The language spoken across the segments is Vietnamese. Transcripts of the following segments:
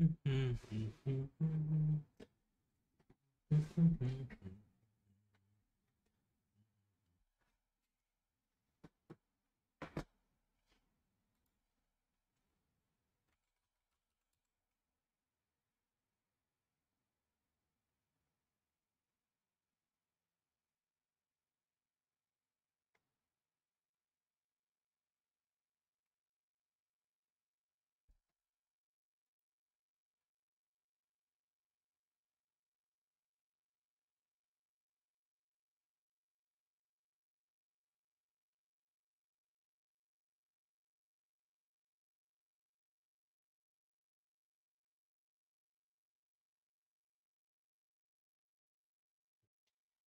Mm-hmm. mm-hmm. mm-hmm. mm-hmm.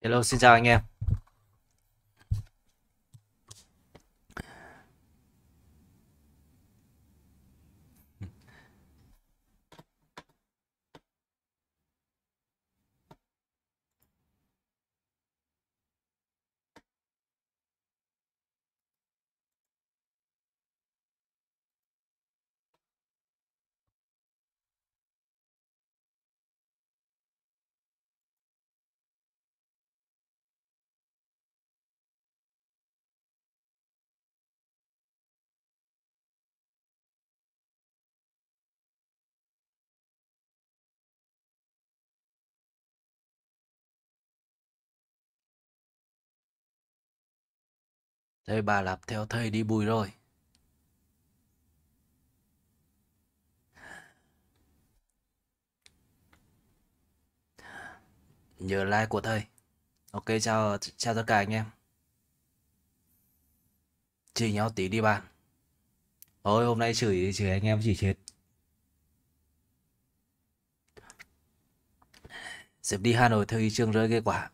Hello, xin chào anh em. thầy bà lạp theo thầy đi bùi rồi. Nhớ like của thầy. Ok, chào, chào tất cả anh em. Chửi nhau tí đi bạn. Thôi hôm nay chửi chửi anh em chỉ chết. Dịp đi Hà Nội thời trường rơi ghê quả.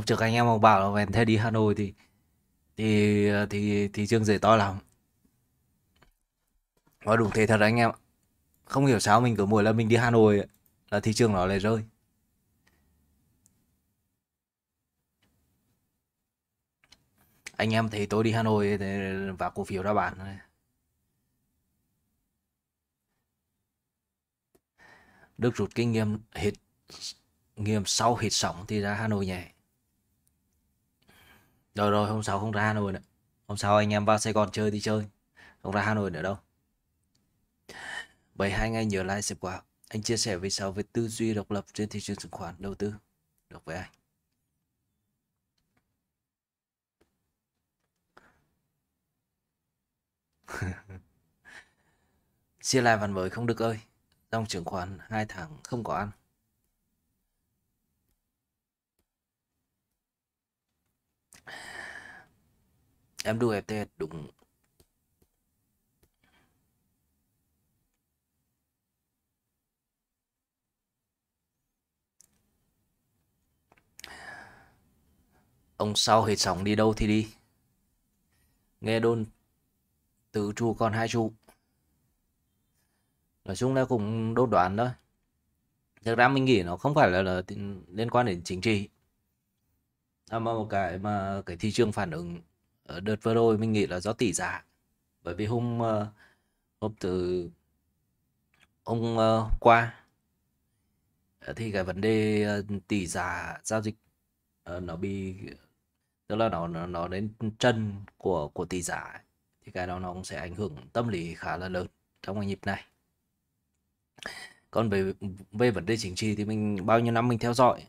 hôm trước anh em ông bảo là về thế đi Hà Nội thì thì thì thì chương dễ to lắm và đủ thế thật anh em không hiểu sao mình cứ mỗi lần mình đi Hà Nội là thị trường nó lại rơi anh em thấy tôi đi Hà Nội và cổ phiếu ra bán được rút kinh nghiệm hết nghiệm sau hết sóng thì ra Hà Nội nhẹ rồi rồi hôm sau không ra Hà Nội nữa hôm sau anh em vào Sài Gòn chơi đi chơi không ra Hà Nội nữa đâu bảy hai ngày nhớ lại xếp quả anh chia sẻ về sao về tư duy độc lập trên thị trường chứng khoán đầu tư được với anh chia lại vạn mới không được ơi dòng chứng khoán hai tháng không có ăn Em đu FT đúng Ông sau hệt sóng đi đâu thì đi Nghe đôn tự chu còn hai chu Nói chung là cũng đốt đoán thôi Thực ra mình nghĩ nó không phải là, là liên quan đến chính trị à, mà một cái mà cái thị trường phản ứng ở ờ, đợt vừa rồi mình nghĩ là do tỷ giá bởi vì hôm ờ, hôm từ ông ờ, qua thì cái vấn đề tỷ giá giao dịch nó bị tức là nó nó, nó đến chân của của tỷ giá thì cái đó nó cũng sẽ ảnh hưởng tâm lý khá là lớn trong cái nhịp này còn về về vấn đề chính trị thì mình bao nhiêu năm mình theo dõi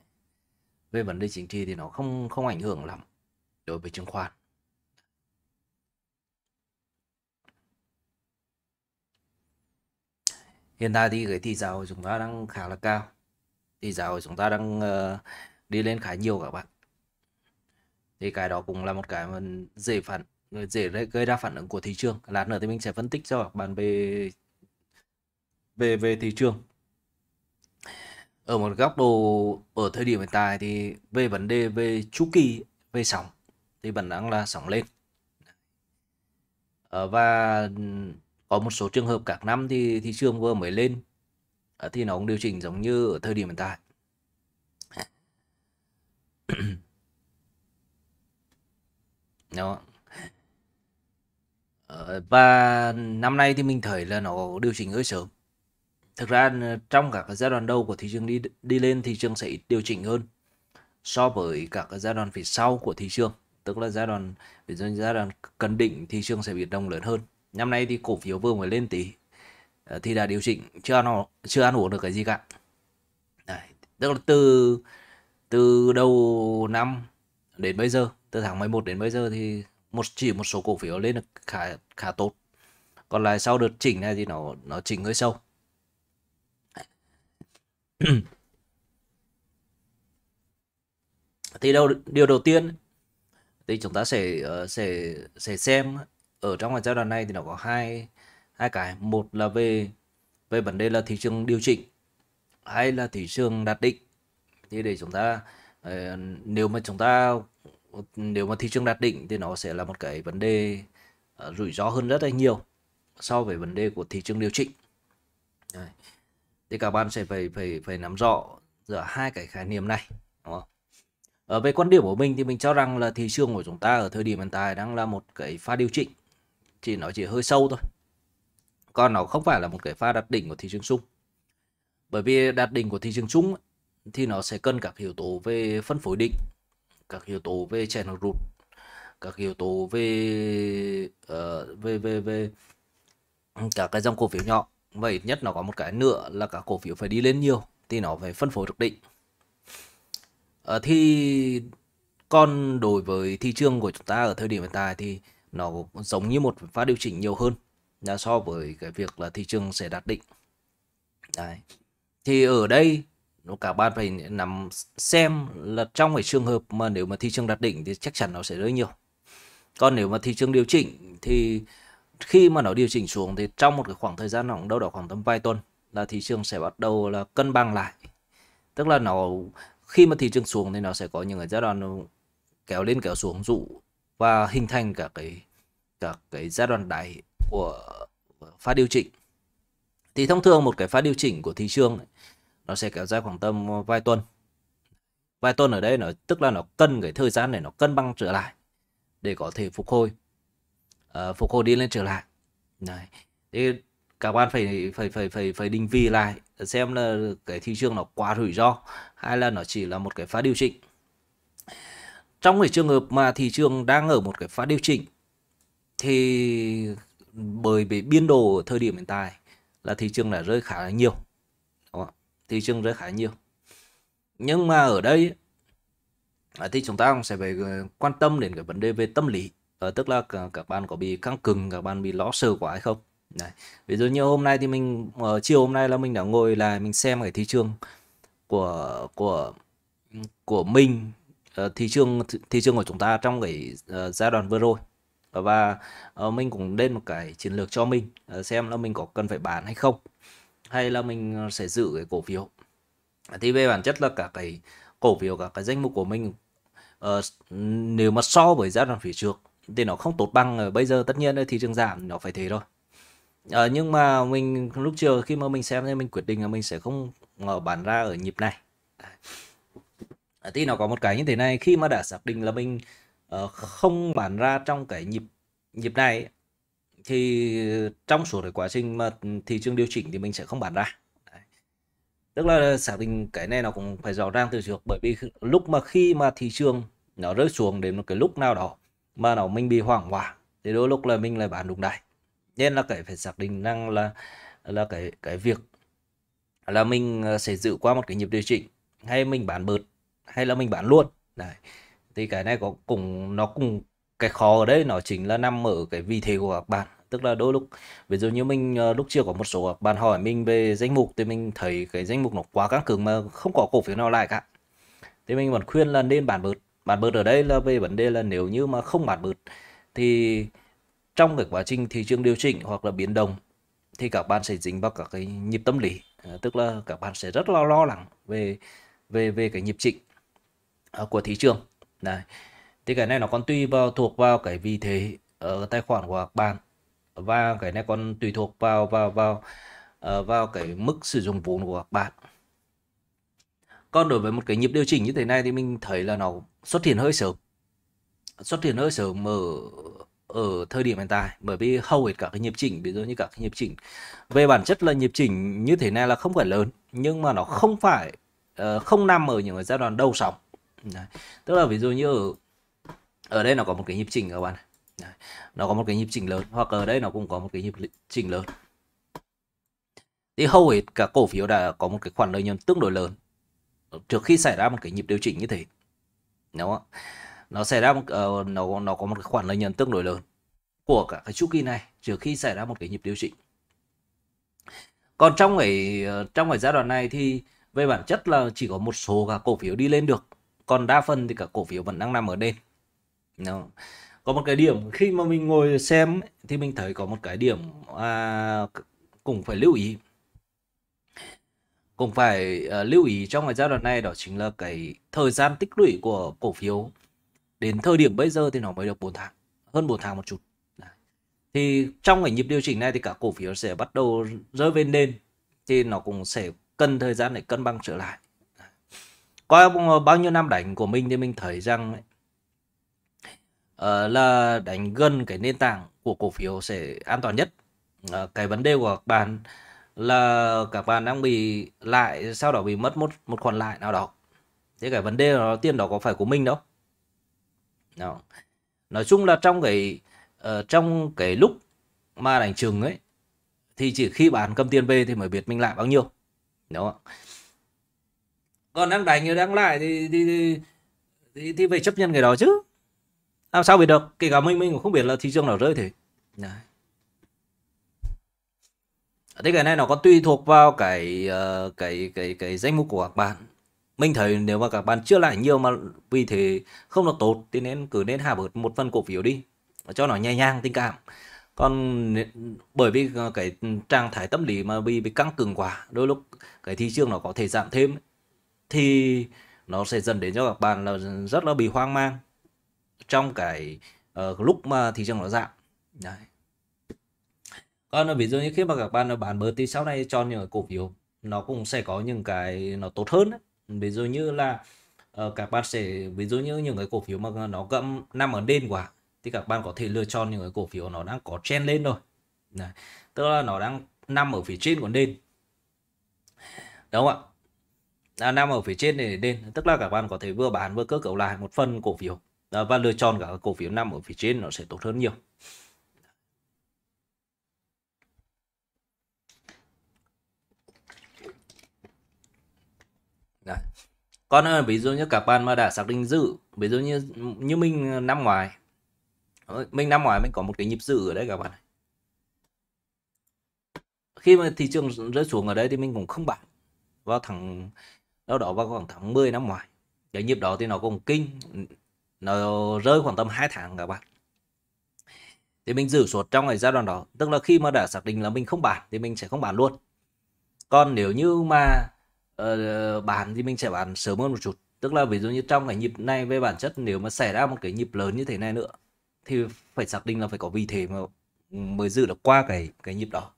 về vấn đề chính trị thì nó không không ảnh hưởng lắm đối với chứng khoán hiện tại thì cái tỷ giá của chúng ta đang khá là cao tỷ giá của chúng ta đang ờ, đi lên khá nhiều các bạn thì cái đó cũng là một cái mà dễ phản dễ gây ra phản ứng của thị trường lát nữa thì mình sẽ phân tích cho các bạn về về về thị trường ở một góc độ ở thời điểm hiện tại thì về vấn đề về chu kỳ về sóng thì vẫn đang là sóng lên ờ, và có một số trường hợp các năm thì thị trường vừa mới lên ờ, thì nó cũng điều chỉnh giống như ở thời điểm hiện tại đó ờ, và năm nay thì mình thấy là nó điều chỉnh hơi sớm thực ra ờ, trong các giai đoạn đầu của thị trường đi đi lên thị trường sẽ ít điều chỉnh hơn so với các giai đoạn phía sau của thị trường tức là giai đoạn ví dụ giai đoạn cân định thị trường sẽ biến động lớn hơn năm nay thì cổ phiếu vừa mới lên tí ờ, thì đã điều chỉnh chưa ăn chưa ăn uống được cái gì cả Đấy. tức là từ từ đầu năm đến bây giờ từ tháng 11 đến bây giờ thì một chỉ một số cổ phiếu lên được khá khá tốt còn lại sau đợt chỉnh này thì nó nó chỉnh hơi sâu thì đầu điều đầu tiên thì chúng ta sẽ ờ, sẽ sẽ xem ở trong giai đoạn này thì nó có hai hai cái một là về về vấn đề là thị trường điều chỉnh hay là thị trường đạt định thì để chúng ta ờ, nếu mà chúng ta nếu mà thị trường đạt định thì nó sẽ là một cái vấn đề ờ, rủi ro hơn rất là nhiều so với vấn đề của thị trường điều chỉnh thì các bạn sẽ phải phải phải nắm rõ giữa hai cái khái niệm này đúng không? Ở ờ, về quan điểm của mình thì mình cho rằng là thị trường của chúng ta ở thời điểm hiện tại đang là một cái pha điều chỉnh chỉ nó chỉ hơi sâu thôi còn nó không phải là một cái pha đạt đỉnh của thị trường chung bởi vì đạt đỉnh của thị trường chung thì nó sẽ cần các yếu tố về phân phối định các yếu tố về channel rụt, các yếu tố về uh, về về về cả cái dòng cổ phiếu nhỏ và ít nhất nó có một cái nữa là cả cổ phiếu phải đi lên nhiều thì nó phải phân phối được định à, ờ, thì còn đối với thị trường của chúng ta ở thời điểm hiện tại thì nó giống như một pha điều chỉnh nhiều hơn là so với cái việc là thị trường sẽ đạt định Đấy. thì ở đây các bạn phải nằm xem là trong cái trường hợp mà nếu mà thị trường đạt định thì chắc chắn nó sẽ rơi nhiều còn nếu mà thị trường điều chỉnh thì khi mà nó điều chỉnh xuống thì trong một cái khoảng thời gian khoảng đâu đó khoảng tầm vài tuần là thị trường sẽ bắt đầu là cân bằng lại tức là nó khi mà thị trường xuống thì nó sẽ có những cái giai đoạn kéo lên kéo xuống dụ và hình thành cả cái cả cái giai đoạn đáy của pha điều chỉnh thì thông thường một cái pha điều chỉnh của thị trường này, nó sẽ kéo dài khoảng tầm ờ, vài tuần vài tuần ở đây nó tức là nó cần cái thời gian để nó cân bằng trở lại để có thể phục hồi Ờ, phục hồi đi lên trở lại này, thế cả ban phải phải phải phải phải định vị lại xem là cái thị trường nó quá rủi ro hay là nó chỉ là một cái phá điều chỉnh trong cái trường hợp mà thị trường đang ở một cái phá điều chỉnh thì bởi vì biên độ thời điểm hiện tại là thị trường đã rơi khá là nhiều Đúng không? thị trường rơi khá là nhiều nhưng mà ở đây thì chúng ta cũng sẽ phải ờ, quan tâm đến cái vấn đề về tâm lý Ờ, tức là các bạn có bị căng cứng, các bạn bị lõ sờ quá hay không? Đấy. Ví dụ như hôm nay thì mình uh, chiều hôm nay là mình đã ngồi lại mình xem cái thị trường của của của mình uh, thị trường thị trường của chúng ta trong cái uh, giai đoạn vừa rồi và uh, mình cũng lên một cái chiến lược cho mình uh, xem là mình có cần phải bán hay không hay là mình sẽ giữ cái cổ phiếu thì về bản chất là cả cái cổ phiếu cả cái danh mục của mình uh, nếu mà so với giai đoạn phía trước thì nó không tốt bằng bây giờ tất nhiên là thị trường giảm nó phải thế thôi à, nhưng mà mình lúc chiều khi mà mình xem thì mình quyết định là mình sẽ không mở bán ra ở nhịp này à, thì nó có một cái như thế này khi mà đã xác định là mình uh, không bán ra trong cái nhịp nhịp này thì trong suốt cái quá trình mà thị trường điều chỉnh thì mình sẽ không bán ra Đấy. tức là xác định cái này nó cũng phải rõ ràng từ trước bởi vì lúc mà khi mà thị trường nó rơi xuống đến một cái lúc nào đó mà nó mình bị hoảng hoảng thì đôi lúc là mình lại bán đúng đáy nên là cái phải xác định năng là là cái cái việc là mình ờ, sẽ giữ qua một cái nhịp điều chỉnh hay mình bán bớt hay là mình bán luôn đấy thì cái này có cùng nó cùng cái khó ở đây nó chính là nằm ở cái vị thế của các bạn tức là đôi lúc ví dụ như mình ờ, lúc chưa có một số bạn hỏi mình về danh mục thì mình thấy cái danh mục nó quá căng cứng mà không có cổ phiếu nào lại cả thì mình vẫn khuyên là nên bán bớt bạt bớt ở đây là về vấn đề là nếu như mà không bạt bớt thì trong cái quá trình thị trường điều chỉnh hoặc là biến động thì các bạn sẽ dính vào các cái nhịp tâm lý ờ, tức là các bạn sẽ rất lo lo lắng về về về cái nhịp chỉnh ờ, của thị trường này thì cái này nó còn tùy vào thuộc vào cái vị thế ở tài khoản của các bạn và cái này còn tùy thuộc vào vào vào, ờ, vào cái mức sử dụng vốn của các bạn còn đối với một cái nhịp điều chỉnh như thế này thì mình thấy là nó xuất hiện hơi sớm xuất hiện hơi sớm ở ở thời điểm hiện tại bởi vì hầu hết các cái nhịp chỉnh ví dụ như các cái nhịp chỉnh về bản chất là nhịp chỉnh như thế này là không phải lớn nhưng mà nó không phải ờ, không nằm ở những cái giai đoạn đầu sóng tức là ví dụ như ở ở đây nó có một cái nhịp chỉnh các bạn nó có một cái nhịp chỉnh lớn hoặc ở đây nó cũng có một cái nhịp chỉnh lớn thì hầu hết cả cổ phiếu đã có một cái khoản lợi nhuận tương đối lớn trước khi xảy ra một cái nhịp điều chỉnh như thế đúng không nó xảy ra một uh, nó nó có một cái khoản lợi nhuận tương đối lớn của cả cái chu kỳ này trừ khi xảy ra một cái nhịp điều chỉnh còn trong cái ờ, trong cái giai đoạn này thì về bản chất là chỉ có một số cả cổ phiếu đi lên được còn đa phần thì cả cổ phiếu vẫn đang nằm ở đây. no. có một cái điểm khi mà mình ngồi xem thì mình thấy có một cái điểm à, cũng phải lưu ý cũng phải uh, lưu ý trong cái giai đoạn này đó chính là cái thời gian tích lũy của cổ phiếu đến thời điểm bây giờ thì nó mới được 4 tháng hơn 4 tháng một chút thì trong cái nhịp điều chỉnh này thì cả cổ phiếu sẽ bắt đầu rơi về nền thì nó cũng sẽ cần thời gian để cân bằng trở lại qua ờ, bao nhiêu năm đánh của mình thì mình thấy rằng uh, là đánh gần cái nền tảng của cổ phiếu sẽ an toàn nhất uh, cái vấn đề của các bạn là các bạn đang bị lại sau đó bị mất một một khoản lại nào đó thế cái vấn đề là tiền đó có phải của mình đâu đó. nói chung là trong cái uh, trong cái lúc mà đánh trường ấy thì chỉ khi bạn cầm tiền về thì mới biết mình lại bao nhiêu đúng không còn đang đánh như đang lại thì thì, thì thì thì phải chấp nhận cái đó chứ làm sao biết được kể cả mình mình cũng không biết là thị trường nào rơi thế Đấy thế cái này nó có tùy thuộc vào cái ờ, cái cái cái danh mục của các bạn mình thấy nếu mà các bạn chưa lại nhiều mà vì thế không được tốt thì nên cứ nên hạ bớt một phần cổ phiếu đi cho nó nhẹ nhàng tình cảm còn bởi vì ờ, cái trạng thái tâm lý mà bị bị căng cứng quá đôi lúc cái thị trường nó có thể giảm thêm thì nó sẽ dần đến cho các bạn là rất là bị hoang mang trong cái uh, lúc mà thị trường nó giảm Đấy còn ví dụ như khi mà các bạn bán bớt thì sau này cho những cổ phiếu nó cũng sẽ có những cái nó tốt hơn ấy. ví dụ như là ờ, các bạn sẽ ví dụ như những cái cổ phiếu mà nó gậm nằm ở đền quá thì các bạn có thể lựa chọn những cái cổ phiếu nó đang có trend lên rồi Đấy. tức là nó đang nằm ở phía trên của nền đúng không ạ à, nằm ở phía trên này lên tức là các bạn có thể vừa bán vừa cơ cấu lại một phần cổ phiếu và lựa chọn cả cổ phiếu nằm ở phía trên nó sẽ tốt hơn nhiều còn ví dụ như các bạn mà đã xác định dự ví dụ như như mình năm ngoài mình năm ngoài mình có một cái nhịp dự ở đây các bạn khi mà thị trường rơi xuống ở đây thì mình cũng không bán vào thẳng đâu đó vào khoảng tháng 10 năm ngoài cái nhịp đó thì nó cũng kinh nó rơi khoảng tầm 2 tháng các bạn thì mình giữ suốt trong cái giai đoạn đó tức là khi mà đã xác định là mình không bán thì mình sẽ không bán luôn còn nếu như mà uh, thì mình sẽ bán sớm hơn một chút tức là ví dụ như trong cái nhịp này về bản chất nếu mà xảy ra một cái nhịp lớn như thế này nữa thì phải xác định là phải có vị thế mà mới giữ được qua cái cái nhịp đó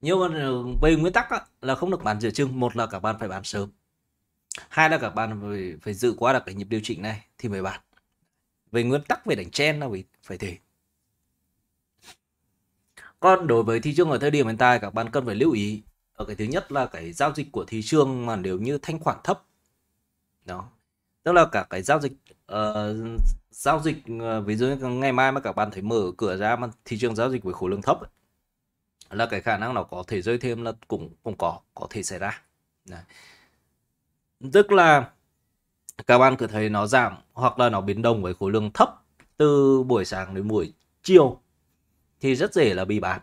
nhưng mà ờ, về nguyên tắc á, là không được bán giữa chừng một là các bạn phải bán sớm hai là các bạn phải, phải dự qua được cái nhịp điều chỉnh này thì mới bán về nguyên tắc về đánh chen là phải phải thế còn đối với thị trường ở thời điểm hiện tại các bạn cần phải lưu ý ở ờ, cái thứ nhất là cái giao dịch của thị trường mà nếu như thanh khoản thấp đó tức là cả cái giao dịch uh, giao dịch uh, ví dụ như ngày mai mà các bạn thấy mở cửa ra mà thị trường giao dịch với khối lượng thấp ấy, là cái khả năng nó có thể rơi thêm là cũng cũng có có thể xảy ra Đấy. tức là các bạn cứ thấy nó giảm hoặc là nó biến động với khối lượng thấp từ buổi sáng đến buổi chiều thì rất dễ là bị bán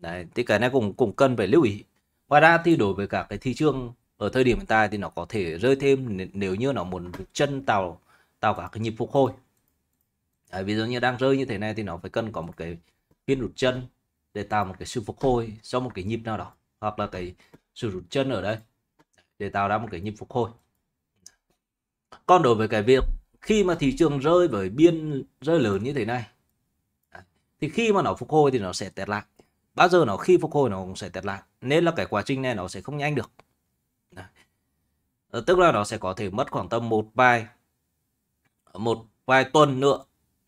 Đấy, thì cái này cũng cũng cần phải lưu ý và ra thì đối với cả cái thị trường ở thời điểm hiện tại thì nó có thể rơi thêm nếu như nó muốn chân tạo tạo cả cái nhịp phục hồi Đấy, ví dụ như đang rơi như thế này thì nó phải cần có một cái phiên rụt chân để tạo một cái sự phục hồi sau một cái nhịp nào đó hoặc là cái sự rụt chân ở đây để tạo ra một cái nhịp phục hồi còn đối với cái việc khi mà thị trường rơi với biên rơi lớn như thế này thì khi mà nó phục hồi thì nó sẽ tẹt lại bao giờ nó khi phục hồi nó cũng sẽ tẹt lại nên là cái quá trình này nó sẽ không nhanh được ờ, tức là nó sẽ có thể mất khoảng tầm một vài một vài tuần nữa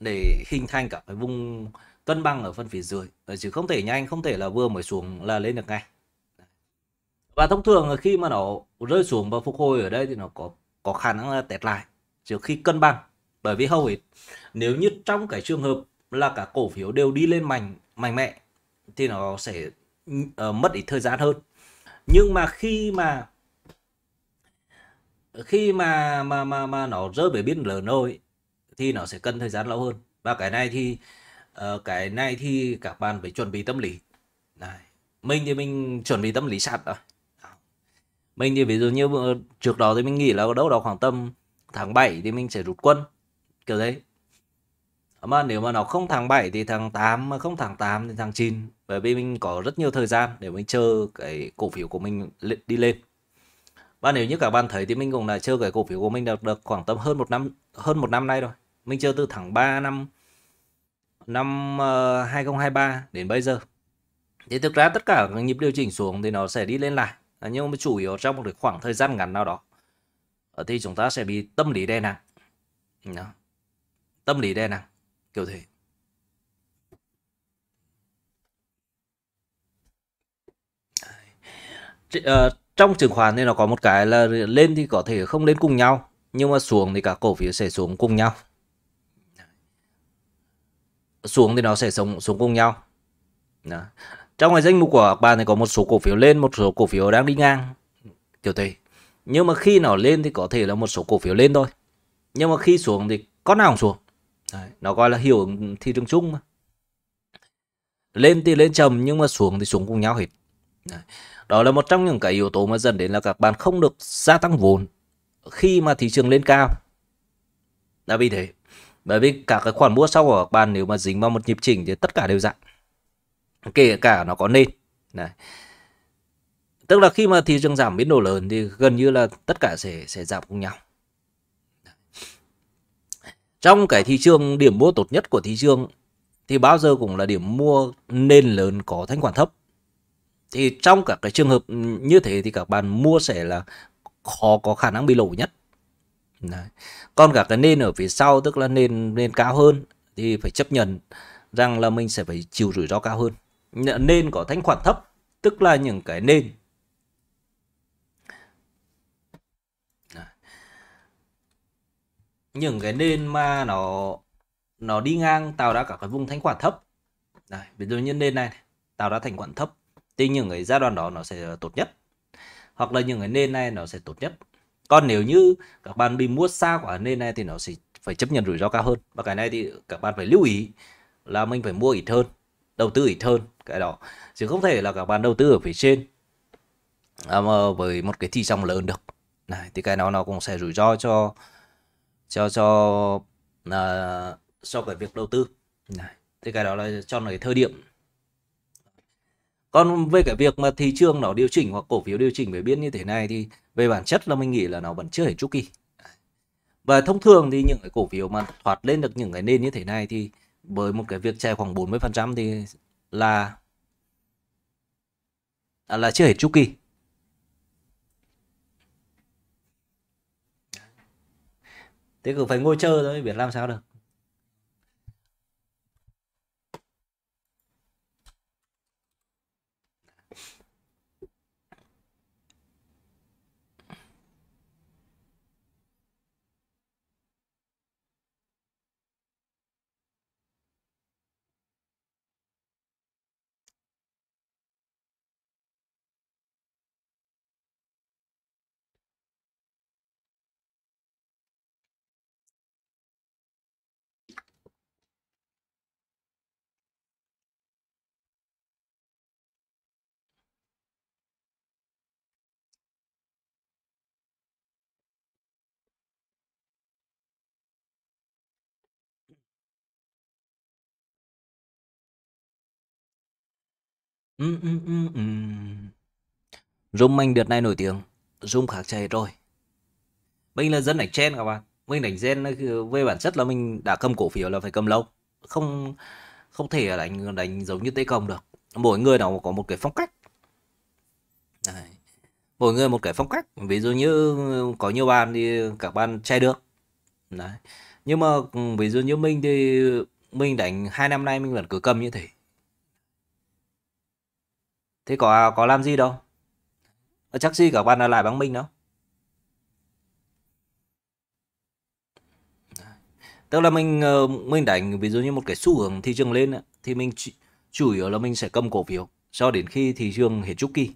để hình thành cả cái vùng cân bằng ở phân phía dưới Đấy, chứ không thể nhanh không thể là vừa mới xuống là lên được ngay và thông thường khi mà nó rơi xuống và phục hồi ở đây thì nó có có khả năng là tẹt lại trước khi cân bằng bởi vì hầu hết nếu như trong cái trường hợp là cả cổ phiếu đều đi lên mạnh mạnh mẽ thì nó sẽ uh, mất ít thời gian hơn nhưng mà khi mà khi mà mà mà mà nó rơi về biên lớn rồi thì nó sẽ cần thời gian lâu hơn và cái này thì uh, cái này thì các bạn phải chuẩn bị tâm lý này mình thì mình chuẩn bị tâm lý sẵn rồi mình thì ví dụ như ờ, trước đó thì mình nghĩ là đâu đó khoảng tầm tháng 7 thì mình sẽ rút quân kiểu đấy mà nếu mà nó không tháng 7 thì tháng 8 mà không tháng 8 thì tháng 9 bởi vì mình có rất nhiều thời gian để mình chờ cái cổ phiếu của mình đi lên và nếu như các bạn thấy thì mình cũng đã chờ cái cổ phiếu của mình được, được khoảng tầm hơn một năm hơn một năm nay rồi mình chờ từ tháng 3 năm năm uh, ờ, 2023 đến bây giờ thì thực ra tất cả các nhịp điều chỉnh xuống thì nó sẽ đi lên lại nhưng mà chủ yếu trong một khoảng thời gian ngắn nào đó ờ, thì chúng ta sẽ bị tâm lý đè nặng tâm lý đè nặng kiểu thế uh, trong chứng khoán thì nó có một cái là lên thì có thể không lên cùng nhau nhưng mà xuống thì cả cổ phiếu sẽ xuống cùng nhau xuống thì nó sẽ xuống xuống cùng nhau Đó. trong cái danh mục của các bạn thì có một số cổ phiếu lên một số cổ phiếu đang đi ngang kiểu thế nhưng mà khi nó lên thì có thể là một số cổ phiếu lên thôi nhưng mà khi xuống thì có nào cũng xuống Đấy, nó gọi là hiệu ứng thị trường chung mà. Lên thì lên trầm nhưng mà xuống thì xuống cùng nhau hết. Đấy. Đó là một trong những cái yếu tố mà dẫn đến là các bạn không được gia tăng vốn khi mà thị trường lên cao. Là vì thế. Bởi vì cả cái khoản mua sau của các bạn nếu mà dính vào một nhịp chỉnh thì tất cả đều giảm. Kể cả nó có nên. Đấy. Tức là khi mà thị trường giảm biến độ lớn thì gần như là tất cả sẽ sẽ giảm cùng nhau. Trong cái thị trường điểm mua tốt nhất của thị trường thì bao giờ cũng là điểm mua nền lớn có thanh khoản thấp. Thì trong các cái trường hợp như thế thì các bạn mua sẽ là khó có khả năng bị lỗ nhất. Đấy. Còn cả cái nền ở phía sau tức là nền nền cao hơn thì phải chấp nhận rằng là mình sẽ phải chịu rủi ro cao hơn. nên có thanh khoản thấp tức là những cái nền những cái nền mà nó nó đi ngang tạo ra cả cái vùng thanh khoản thấp này ví dụ như nền này tạo ra thanh khoản thấp thì những cái giai đoạn đó nó sẽ tốt nhất hoặc là những cái nền này nó sẽ tốt nhất còn nếu như các bạn bị mua xa quả nền này thì nó sẽ phải chấp nhận rủi ro cao hơn và cái này thì các bạn phải lưu ý là mình phải mua ít hơn đầu tư ít hơn cái đó chứ không thể là các bạn đầu tư ở phía trên à, với một cái thị trường lớn được này thì cái đó nó cũng sẽ rủi ro cho cho cho uh, à, so với việc đầu tư này. thì cái đó là cho là cái thời điểm còn về cái việc mà thị trường nó điều chỉnh hoặc cổ phiếu điều chỉnh về biến như thế này thì về bản chất là mình nghĩ là nó vẫn chưa hề chu kỳ và thông thường thì những cái cổ phiếu mà thoát lên được những cái nền như thế này thì với một cái việc chạy khoảng 40% thì là à, là chưa hề chu kỳ thế cứ phải ngồi chờ thôi biết làm sao được Ừm, ừm, Anh đợt này nổi tiếng, rum khác chày rồi. Mình là dân ảnh trend các bạn. Mình đánh gen về bản chất là mình đã cầm cổ phiếu là phải cầm lâu. Không không thể đánh đánh giống như công được. Mỗi người nào có một cái phong cách. Đấy. Mỗi người một cái phong cách. Ví dụ như có nhiều bạn thì các bạn chơi được. Đấy. Nhưng mà ví dụ như mình thì mình đánh hai năm nay mình vẫn cứ cầm như thế Thế có có làm gì đâu ờ, Chắc gì cả bạn là lại bằng mình đâu Tức là mình ờ, mình đánh ví dụ như một cái xu hướng thị trường lên Thì mình chủ, yếu là mình sẽ cầm cổ phiếu Cho đến khi thị trường hết chu kỳ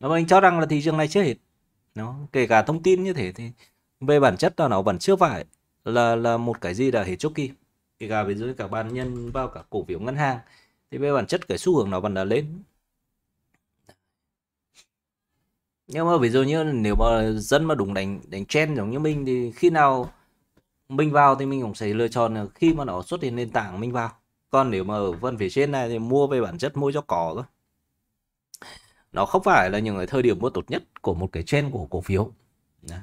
nó mình cho rằng là thị trường này chưa hết nó Kể cả thông tin như thế thì Về bản chất là nó vẫn chưa phải Là là một cái gì là hết chu kỳ Kể cả ví dụ như các bạn nhân vào cả cổ phiếu ngân hàng thì về bản chất cái xu hướng nó vẫn là lên nhưng mà ví dụ như nếu mà dân mà đúng đánh đánh trend giống như mình thì khi nào mình vào thì mình cũng sẽ lựa chọn là khi mà nó xuất hiện nền tảng mình vào còn nếu mà ở phần phía trên này thì mua về bản chất mua cho cỏ thôi nó không phải là những cái thời điểm mua tốt nhất của một cái trend của cổ phiếu Đấy.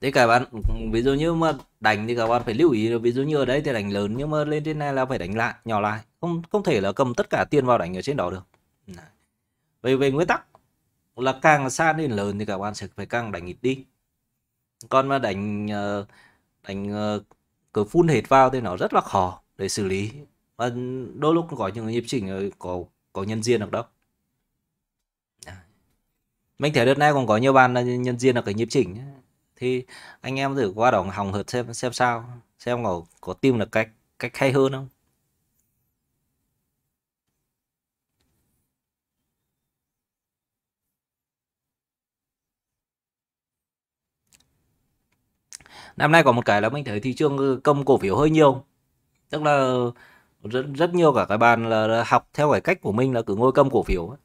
thế các bạn ví dụ như mà đánh thì các bạn phải lưu ý là ví dụ như ở đây thì đánh lớn nhưng mà lên trên này là phải đánh lại nhỏ lại không không thể là cầm tất cả tiền vào đánh ở trên đó được về về nguyên tắc là càng xa đến lớn thì các bạn sẽ phải càng đánh ít đi còn mà đánh ờ, đánh ờ, cứ phun hết vào thì nó rất là khó để xử lý và đôi lúc có những nhịp chỉnh ờ, có có nhân viên được đâu mình thấy đợt này còn có nhiều bạn nhân viên là cái nhịp chỉnh thì anh em thử qua đồng Hồng Hợp xem xem sao xem có có tìm được cách cách hay hơn không năm nay có một cái là mình thấy thị trường công cổ phiếu hơi nhiều tức là rất rất nhiều cả các bạn là học theo cái cách của mình là cứ ngồi cầm cổ phiếu ấy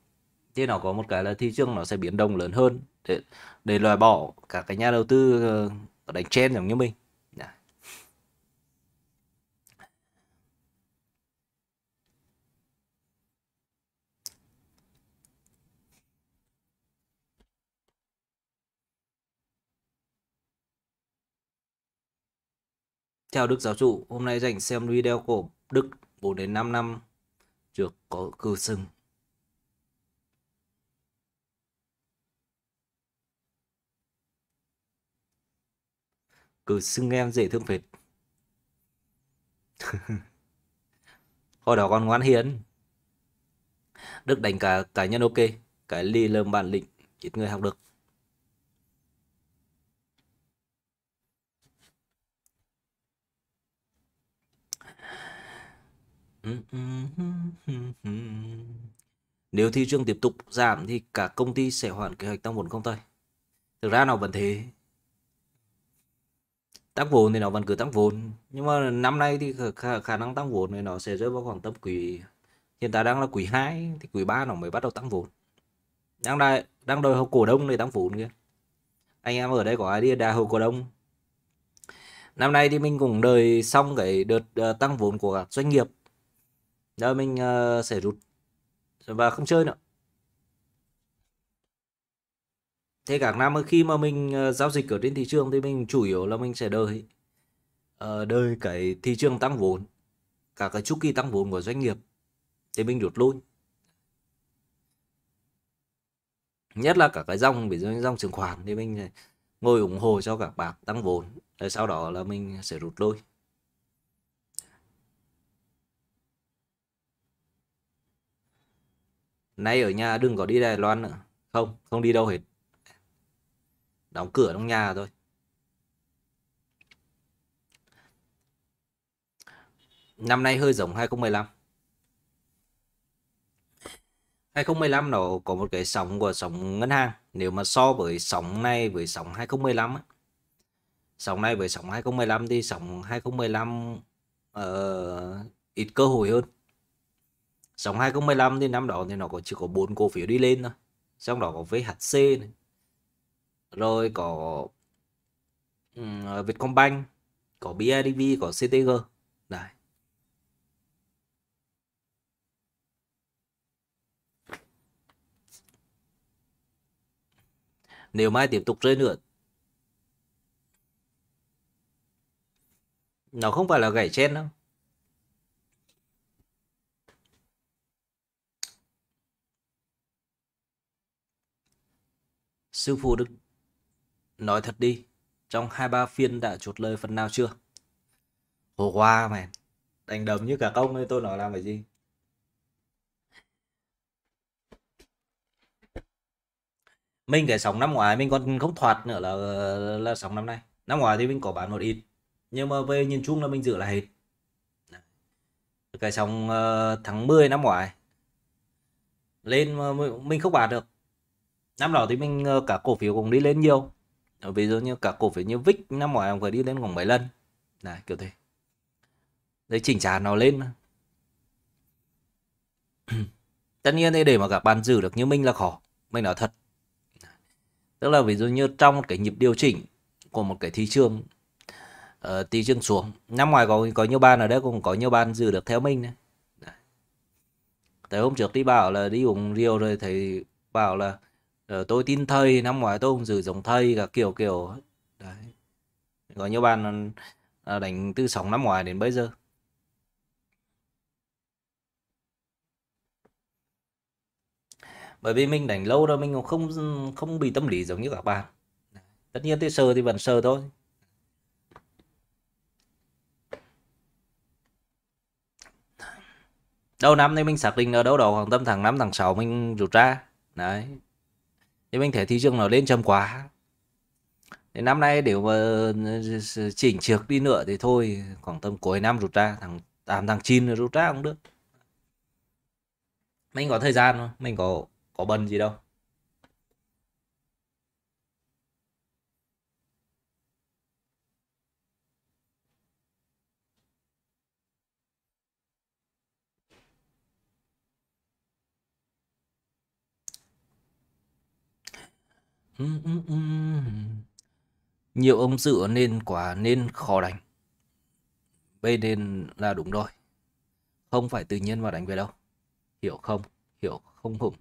thì nó có một cái là thị trường nó sẽ biến động lớn hơn để để loại bỏ cả cái nhà đầu tư uh, đánh chen giống như mình Chào dạ. Đức giáo chủ, hôm nay dành xem video của Đức 4 đến 5 năm trước có cư sừng cứ ừ, xưng em dễ thương phết hồi đó con ngoan hiền đức đánh cả cá nhân ok cái ly lơm bản lĩnh ít người học được Nếu thị trường tiếp tục giảm thì cả công ty sẽ hoãn kế hoạch tăng vốn công ty. Thực ra nó vẫn thế, tăng vốn thì nó vẫn cứ tăng vốn nhưng mà năm nay thì khả, khả năng tăng vốn này nó sẽ rơi vào khoảng tầm quý hiện tại đang là quý 2 thì quý 3 nó mới bắt đầu tăng vốn đang đợi đang đợi hậu cổ đông để tăng vốn kia anh em ở đây có ai đi đà hậu cổ đông năm nay thì mình cũng đợi xong cái đợt ờ, tăng vốn của các doanh nghiệp đó mình uh, sẽ rút và không chơi nữa thế cả năm khi mà mình ờ, giao dịch ở trên thị trường thì mình chủ yếu là mình sẽ đợi ờ, đợi cái thị trường tăng vốn cả cái chu kỳ tăng vốn của doanh nghiệp thì mình rút lui nhất là cả cái dòng ví dụ dòng chứng khoán thì mình ờ, ngồi ủng hộ cho các bạn tăng vốn rồi sau đó là mình sẽ rút lui nay ở nhà đừng có đi Đài Loan nữa không không đi đâu hết đóng cửa trong nhà thôi năm nay hơi giống 2015 2015 nó có một cái sóng của sóng ngân hàng nếu mà so với sóng này với sóng 2015 á sóng này với sóng 2015 thì sóng 2015 uh, ờ, ít cơ hội hơn sóng 2015 thì năm đó thì nó có chỉ có bốn cổ phiếu đi lên thôi trong đó có VHC này rồi có um, Vietcombank có BIDV có CTG đấy nếu mai tiếp tục rơi nữa nó không phải là gãy chen đâu sư phụ được Nói thật đi, trong hai ba phiên đã chuột lời phần nào chưa? Hồ qua mày, đánh đấm như cả công ấy tôi nói làm phải gì? Mình cái sóng năm ngoái mình còn không thoạt nữa là là sóng năm nay. Năm ngoái thì mình có bán một ít, nhưng mà về nhìn chung là mình giữ lại hết. Cái sóng ờ, tháng 10 năm ngoái lên mình không bán được năm đó thì mình ờ, cả cổ phiếu cũng đi lên nhiều Ờ, ví dụ như cả cổ phiếu như VIX năm ngoái phải đi lên khoảng 7 lần là kiểu thế đấy chỉnh trả nó lên mà. tất nhiên đây để mà các bạn giữ được như mình là khó mình nói thật tức là ví dụ như trong cái nhịp điều chỉnh của một cái thị trường uh, thị trường xuống năm ngoài có có nhiều ban ở đây cũng có nhiều ban giữ được theo mình này. Đấy. tại hôm trước đi bảo là đi uống rượu rồi thấy bảo là rồi ờ, tôi tin thầy năm ngoái tôi không giữ giống thầy cả kiểu kiểu đấy có nhiều bạn ờ, đánh từ sóng năm ngoái đến bây giờ bởi vì mình đánh lâu rồi mình cũng không không bị tâm lý giống như các bạn tất nhiên tôi sờ thì vẫn sờ thôi đầu năm thì mình xác định ở đâu đó khoảng tầm tháng 5 tháng 6 mình rút ra đấy nhưng mình thể thị trường nó lên chậm quá đến năm nay nếu mà ừ, ừ, ừ, chỉnh trượt đi nữa thì thôi khoảng tầm cuối năm rút ra thằng 8 thằng 9 rút ra cũng được mình có thời gian mà mình có có bần gì đâu Nhiều ông dựa nên quả nên khó đánh. Bây nên là đúng rồi. Không phải tự nhiên mà đánh về đâu. Hiểu không? Hiểu không Hùng?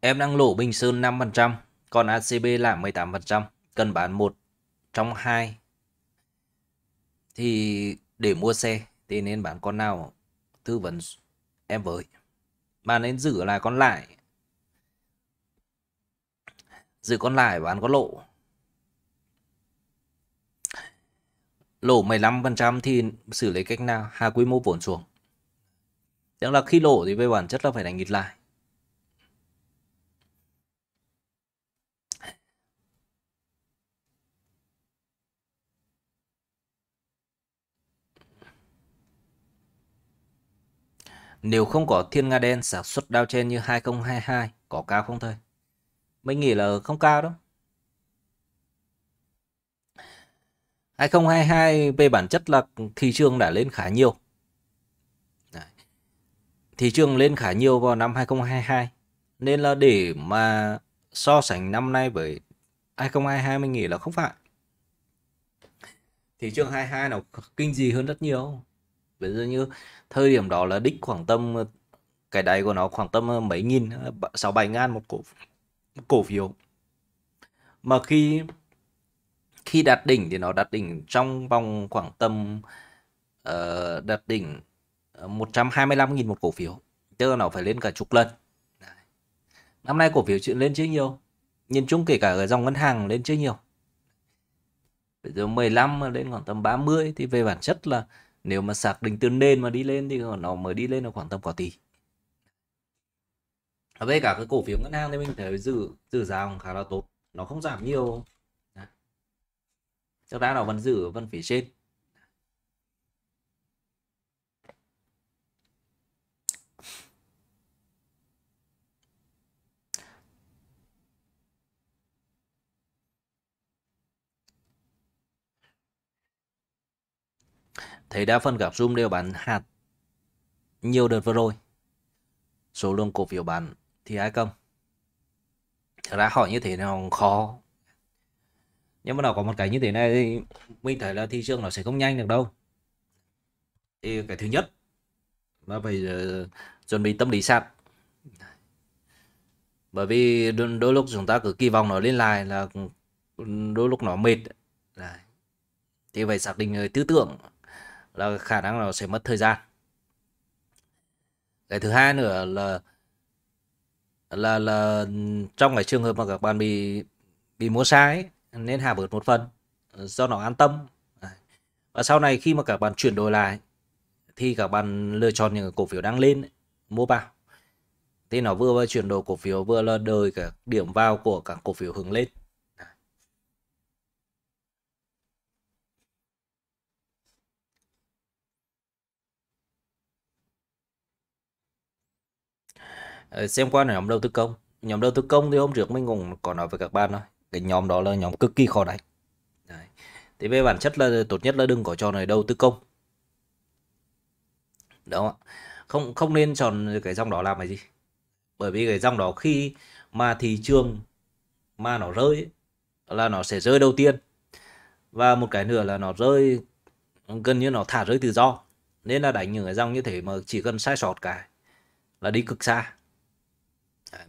Em đang lỗ Bình Sơn 5%, còn ACB là 18%, cần bán một trong hai thì để mua xe thì nên bán con nào tư vấn em với mà nên giữ lại con lại giữ con lại bán con lỗ lỗ 15% thì xử lý cách nào hạ quy mô vốn xuống tức là khi lỗ thì về bản chất là phải đánh nghịch lại Nếu không có Thiên Nga Đen sản xuất đao trên như 2022, có cao không thôi? Mình nghĩ là không cao đâu. 2022 về bản chất là thị trường đã lên khá nhiều. Thị trường lên khá nhiều vào năm 2022. Nên là để mà so sánh năm nay với 2022 mình nghĩ là không phải. Thị trường 22 nó kinh dị hơn rất nhiều ví dụ như thời điểm đó là đích khoảng tầm ờ, cái đáy của nó khoảng tầm ờ, mấy nghìn ờ, sáu bảy ngàn một cổ một cổ phiếu mà khi khi đạt đỉnh thì nó đạt đỉnh trong vòng khoảng tầm uh, đạt đỉnh 125.000 một cổ phiếu tức là nó phải lên cả chục lần năm nay cổ phiếu chuyện lên chưa nhiều nhìn chung kể cả dòng ngân hàng lên chưa nhiều bây giờ 15 lên khoảng tầm 30 thì về bản chất là nếu mà xác định từ nền mà đi lên thì nó mới đi lên là khoảng tầm có tỷ với cả cái cổ phiếu ngân hàng thì mình thấy giữ giữ giá cũng khá là tốt nó không giảm nhiều chắc đã là vẫn giữ vẫn phía trên thì đã phần gặp zoom đều bán hạt nhiều đợt vừa rồi. Số lượng cổ phiếu bán thì ai cầm? Thật ra hỏi như thế nào khó. Nhưng mà nào có một cái như thế này thì mình thấy là thị trường nó sẽ không nhanh được đâu. Thì cái thứ nhất là phải ờ, chuẩn bị tâm lý sạch bởi vì đôi, đôi lúc chúng ta cứ kỳ vọng nó lên lại là ừ, đôi lúc nó mệt thì phải xác định ờ, tư tưởng là khả năng là sẽ mất thời gian cái thứ hai nữa là là là trong cái trường hợp mà các bạn bị bị mua sai nên hạ bớt một phần do ờ, nó an tâm và sau này khi mà các bạn chuyển đổi lại thì các bạn lựa chọn những cổ phiếu đang lên mua vào thì nó vừa chuyển đổi cổ phiếu vừa là đời cả điểm vào của các cổ phiếu hướng lên Ờ, xem qua nhóm đầu tư công nhóm đầu tư công thì hôm trước mình cũng có nói với các bạn rồi cái nhóm đó là nhóm cực kỳ khó đánh Đấy. thì về bản chất là tốt nhất là đừng có trò này đầu tư công đó không không nên chọn cái dòng đó làm cái gì bởi vì cái dòng đó khi mà thị trường mà nó rơi là nó sẽ rơi đầu tiên và một cái nữa là nó rơi gần như nó thả rơi tự do nên là đánh những cái dòng như thế mà chỉ cần sai sót cái là đi cực xa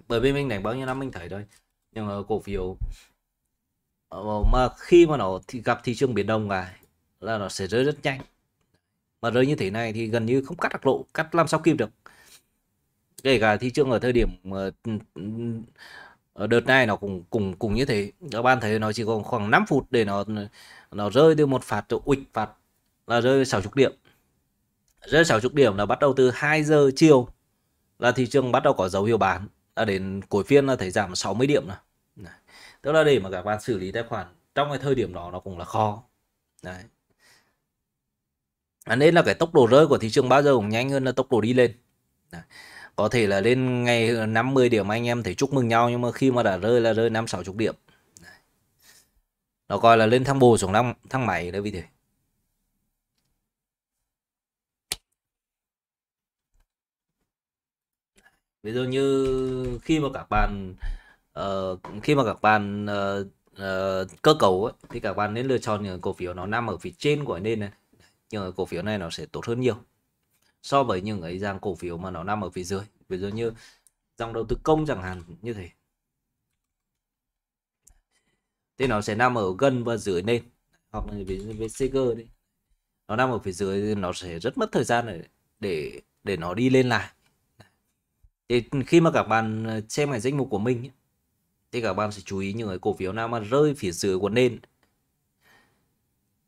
bởi vì mình đánh bao nhiêu năm mình thấy rồi nhưng mà cổ phiếu ờ, mà khi mà nó thì gặp thị trường biến động này là nó sẽ rơi rất nhanh mà rơi như thế này thì gần như không cắt được lộ cắt làm sao kịp được kể cả thị trường ở thời điểm ở đợt này nó cũng cùng cùng như thế các bạn thấy nó chỉ còn khoảng 5 phút để nó nó rơi từ một phạt uịch phạt là rơi 60 điểm rơi 60 điểm là bắt đầu từ 2 giờ chiều là thị trường bắt đầu có dấu hiệu bán à, đến cuối phiên là thấy giảm 60 điểm này. Đấy. Tức là để mà các bạn xử lý tài khoản trong cái thời điểm đó nó cũng là khó. Đấy. À, nên là cái tốc độ rơi của thị trường bao giờ cũng nhanh hơn là tốc độ đi lên. Đấy. Có thể là lên ngày 50 điểm anh em thấy chúc mừng nhau nhưng mà khi mà đã rơi là rơi 5 60 điểm. Đấy. Nó coi là lên thang bồ xuống năm thang máy đấy vì thế. ví dụ như khi mà các bạn uh, khi mà các bạn uh, uh, cơ cấu ấy, thì các bạn nên lựa chọn những cổ phiếu nó nằm ở phía trên của nền này những cổ phiếu này nó sẽ tốt hơn nhiều so với những cái dạng cổ phiếu mà nó nằm ở phía dưới ví dụ như dòng đầu tư công chẳng hạn như thế thì nó sẽ nằm ở gần và dưới nền hoặc là ví dụ VCG đi nó nằm ở phía dưới nó sẽ rất mất thời gian để để để nó đi lên lại thì khi mà các bạn ờ, xem cái danh mục của mình thì các bạn sẽ chú ý những cái cổ phiếu nào mà rơi phía dưới của nền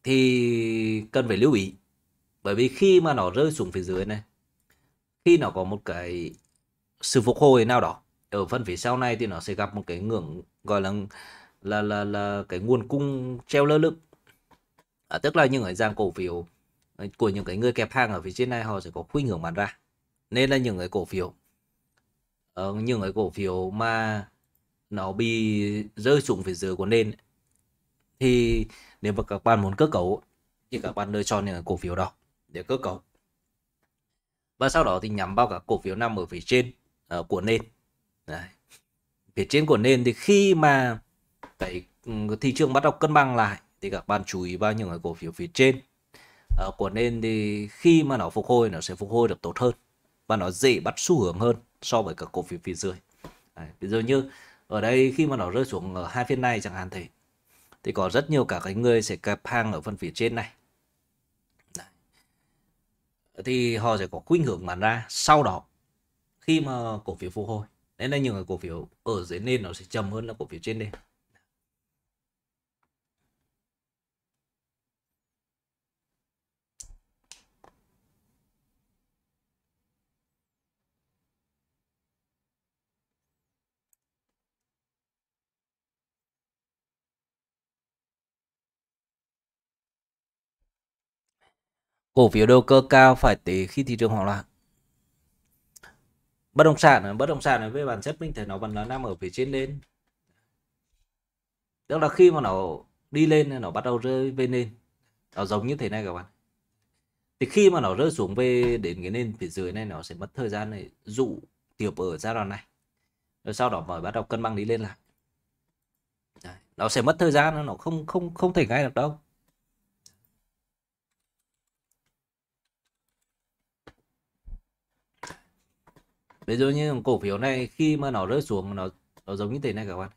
thì cần phải lưu ý bởi vì khi mà nó rơi xuống phía dưới này khi nó có một cái sự phục hồi nào đó ở phần phía sau này thì nó sẽ gặp một cái ngưỡng gọi là là là là cái nguồn cung treo lơ lửng à, tức là những cái dạng cổ phiếu ờ, của những cái người kẹp hàng ở phía trên này họ sẽ có khuynh hướng bán ra nên là những cái cổ phiếu Ờ, những cái cổ phiếu mà nó bị rơi xuống phía dưới của nền thì nếu mà các bạn muốn cơ cấu thì các bạn lựa chọn những cổ phiếu đó để cơ cấu và sau đó thì nhắm vào các cổ phiếu nằm ở phía trên uh, của nền Đấy. phía trên của nền thì khi mà ừ, cái thị trường bắt đầu cân bằng lại thì các bạn chú ý vào những cái cổ phiếu phía trên uh, của nền thì khi mà nó phục hồi nó sẽ phục hồi được tốt hơn và nó dễ bắt xu hướng hơn so với các cổ phiếu phía dưới Đấy, ví dụ như ở đây khi mà nó rơi xuống ở hai phiên này chẳng hạn thì thì có rất nhiều cả cái người sẽ kẹp hàng ở phần phía trên này Đấy. thì họ sẽ có khuynh hướng bán ra sau đó khi mà cổ phiếu phục hồi nên là những cổ phiếu ở dưới nền nó sẽ chậm hơn là cổ phiếu trên đây. cổ phiếu đầu cơ cao phải tới khi thị trường hoảng loạn bất động sản bất động sản về bản chất mình thấy nó vẫn là nằm ở phía trên lên tức là khi mà nó đi lên nó bắt đầu rơi về nền nó giống như thế này các bạn thì khi mà nó rơi xuống về đến cái nền phía dưới này nó sẽ mất thời gian để dụ tiệp ở giai đoạn này rồi sau đó mới bắt đầu cân bằng đi lên lại nó sẽ mất thời gian nó không không không thể ngay được đâu ví dụ như cổ phiếu này khi mà nó rơi xuống nó nó giống như thế này các bạn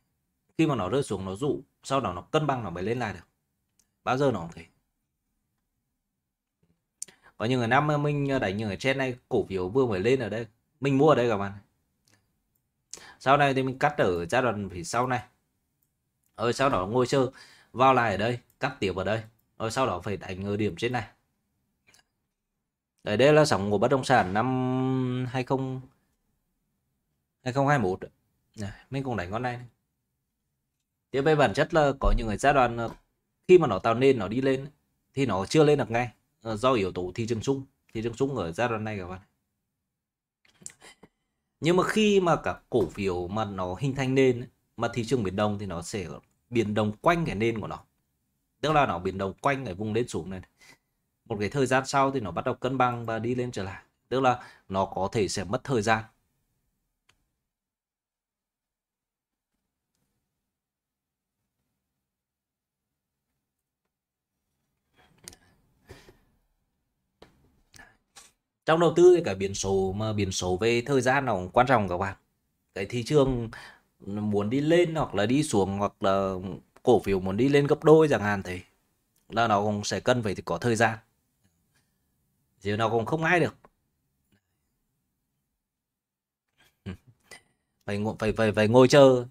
khi mà nó rơi xuống nó dụ sau đó nó cân bằng nó mới lên lại được bao giờ nó không thể có những người năm mình đánh những cái trend này cổ phiếu vừa mới lên ở đây mình mua ở đây các bạn sau này thì mình cắt ở giai đoạn phía sau này rồi sau đó ngôi sơ vào lại ở đây cắt tiếp ở đây rồi sau đó phải đánh ở điểm trên này ở đây là sóng của bất động sản năm 2020 2021 này, mình cùng đánh con này, này. Thế về bản chất là có những người giai đoạn ờ, khi mà nó tạo nên nó đi lên thì nó chưa lên được ngay ờ, do yếu tố thị trường chung thị trường chung ở giai đoạn này các bạn nhưng mà khi mà cả cổ phiếu mà nó hình thành nên mà thị trường biến động thì nó sẽ biến động quanh cái nền của nó tức là nó biến động quanh cái vùng lên xuống này một cái thời gian sau thì nó bắt đầu cân bằng và đi lên trở lại tức là nó có thể sẽ mất thời gian trong đầu tư cả biển số mà biển số về thời gian nó cũng quan trọng các bạn cái thị trường muốn đi lên hoặc là đi xuống hoặc là cổ phiếu muốn đi lên gấp đôi chẳng hạn thế là nó cũng sẽ cần phải thì có thời gian chứ nó cũng không ai được phải ngồi phải phải phải ngồi chờ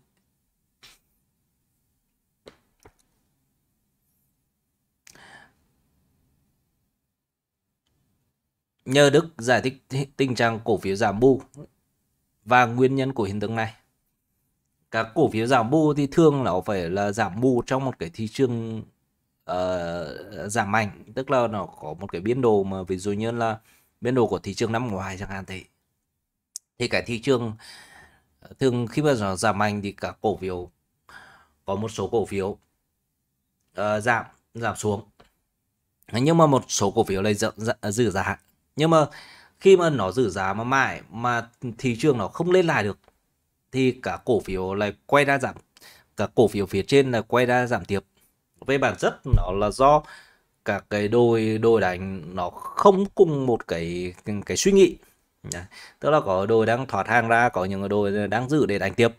Nhờ Đức giải thích tình trạng cổ phiếu giảm bu và nguyên nhân của hiện tượng này. Các cổ phiếu giảm bu thì thường nó phải là giảm bu trong một cái thị trường uh, giảm mạnh, tức là nó có một cái biến đồ mà ví dụ như là biến đồ của thị trường năm ngoài chẳng hạn thế. Thì cái thị trường thường khi mà nó giảm mạnh thì các cổ phiếu có một số cổ phiếu uh, giảm giảm xuống nhưng mà một số cổ phiếu lại giữ giá nhưng mà khi mà nó giữ giá mà mãi mà thị trường nó không lên lại được thì cả cổ phiếu lại quay ra giảm cả cổ phiếu phía trên là quay ra giảm tiếp về bản chất nó là do các cái đôi đôi đánh nó không cùng một cái cái, cái suy nghĩ Đấy. tức là có đôi đang thoát hàng ra có những đôi đang giữ để đánh tiếp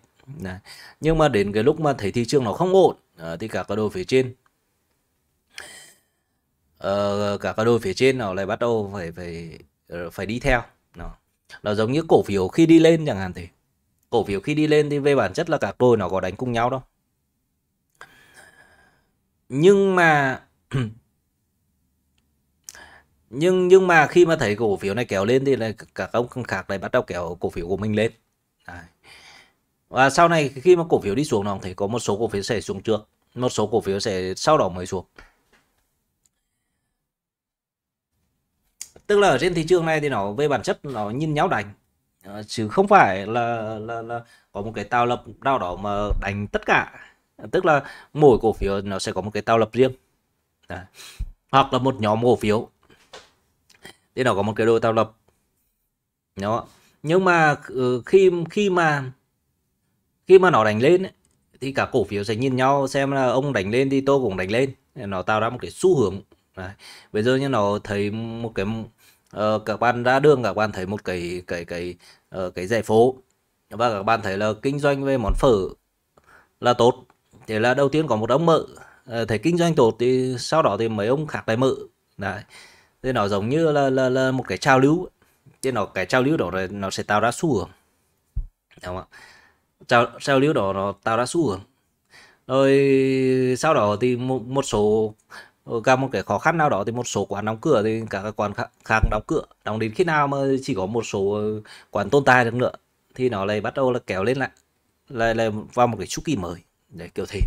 Đấy. nhưng mà đến cái lúc mà thấy thị trường nó không ổn ờ, thì cả cái đôi phía trên uh, cả các đôi phía trên nó lại bắt đầu phải phải ờ, phải đi theo nó nó giống như cổ phiếu khi đi lên chẳng hạn thế cổ phiếu khi đi lên thì về bản chất là các đôi nó có đánh cùng nhau đâu nhưng mà nhưng nhưng mà khi mà thấy cổ phiếu này kéo lên thì là cả ông khác lại bắt đầu kéo cổ phiếu của mình lên Đấy. và sau này khi mà cổ phiếu đi xuống nó thì có một số cổ phiếu sẽ xuống trước một số cổ phiếu sẽ sau đó mới xuống tức là ở trên thị trường này thì nó về bản chất nó nhìn nhau đánh ờ, chứ không phải là là, là có một cái tạo lập nào đó mà đánh tất cả tức là mỗi cổ phiếu nó sẽ có một cái tạo lập riêng Đấy. hoặc là một nhóm cổ phiếu thì nó có một cái đồ tạo lập đó nhưng mà ừ, khi khi mà khi mà nó đánh lên thì cả cổ phiếu sẽ nhìn nhau xem là ông đánh lên thì tôi cũng đánh lên nó tạo ra một cái xu hướng Đấy. bây giờ như nó thấy một cái uh, các bạn ra đường các bạn thấy một cái cái cái uh, cái giải phố và các bạn thấy là kinh doanh về món phở là tốt thì là đầu tiên có một ông mợ uh, thấy kinh doanh tốt thì sau đó thì mấy ông khác lại mợ đấy thì nó giống như là là, là một cái trao lưu thì nó cái trao lưu đó là nó sẽ tạo ra xu hướng đúng không ạ trào, trào lưu đó nó tạo ra xu hướng rồi sau đó thì một, một số Ờ, gặp một cái khó khăn nào đó thì một số quán đóng cửa thì cả các quán khác đóng cửa đóng đến khi nào mà chỉ có một số ờ, quán tồn tại được nữa thì nó lại bắt đầu là kéo lên lại lại, lại vào một cái chu kỳ mới để kiểu thế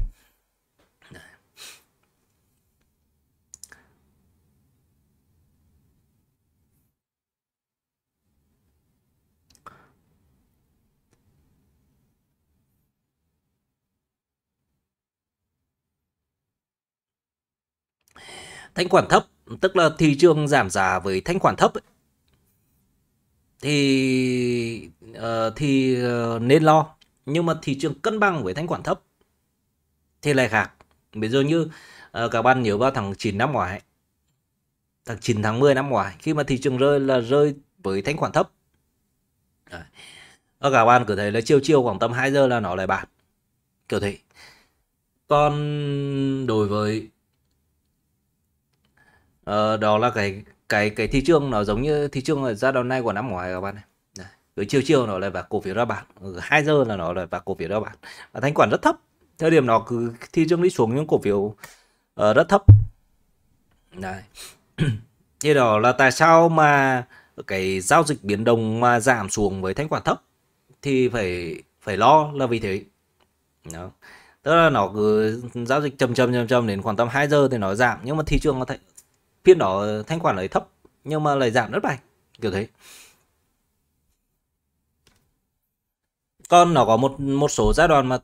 thanh khoản thấp, tức là thị trường giảm giá với thanh khoản thấp ấy, thì uh, thì uh, nên lo nhưng mà thị trường cân bằng với thanh khoản thấp thì lại khác ví dụ như uh, các bạn nhớ vào tháng 9 năm ngoái tháng 9 tháng 10 năm ngoái khi mà thị trường rơi là rơi với thanh khoản thấp Đấy. Ở các bạn cứ thấy là chiều chiều khoảng tầm 2 giờ là nó lại bạn kiểu thế còn đối với Ờ, đó là cái cái cái thị trường nó giống như thị trường giai đoạn này của năm ngoái các bạn này Đấy. cứ chiều chiều nó lại vào cổ phiếu ra bản ừ, 2 giờ là nó lại vào cổ phiếu ra bản và thanh khoản rất thấp thời điểm nó cứ thị trường đi xuống những cổ phiếu uh, rất thấp Đấy. thế đó là tại sao mà cái giao dịch biến động mà giảm xuống với thanh khoản thấp thì phải phải lo là vì thế đó tức là nó cứ giao dịch chầm chầm chầm chầm đến khoảng tầm 2 giờ thì nó giảm nhưng mà thị trường nó phiên đỏ thanh khoản lại thấp nhưng mà lại giảm rất mạnh kiểu thế còn nó có một một số giai đoạn mà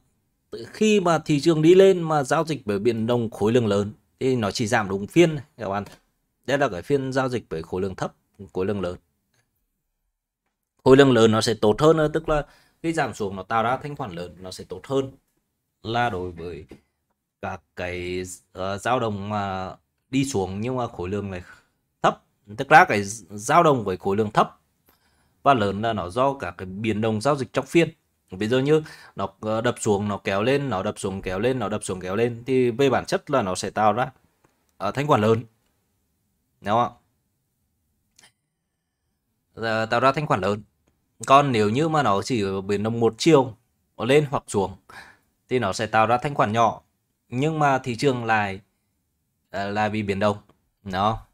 khi mà thị trường đi lên mà giao dịch bởi biển đông khối lượng lớn thì nó chỉ giảm đúng phiên các bạn đây là cái phiên giao dịch với khối lượng thấp khối lượng lớn khối lượng lớn nó sẽ tốt hơn tức là khi giảm xuống nó tạo ra thanh khoản lớn nó sẽ tốt hơn là đối với các cái uh, ờ, dao động mà đi xuống nhưng mà khối lượng này thấp tức là cái dao động với khối lượng thấp và lớn là nó do cả cái biến động giao dịch trong phiên ví dụ như nó ờ, đập xuống nó kéo lên nó đập xuống kéo lên nó đập xuống kéo lên thì về bản chất là nó sẽ tạo ra uh, thanh khoản lớn đúng không uh, tạo ra thanh khoản lớn còn nếu như mà nó chỉ biến động một chiều lên hoặc xuống thì nó sẽ tạo ra thanh khoản nhỏ nhưng mà thị trường lại Ờ, là vì biển đông nó.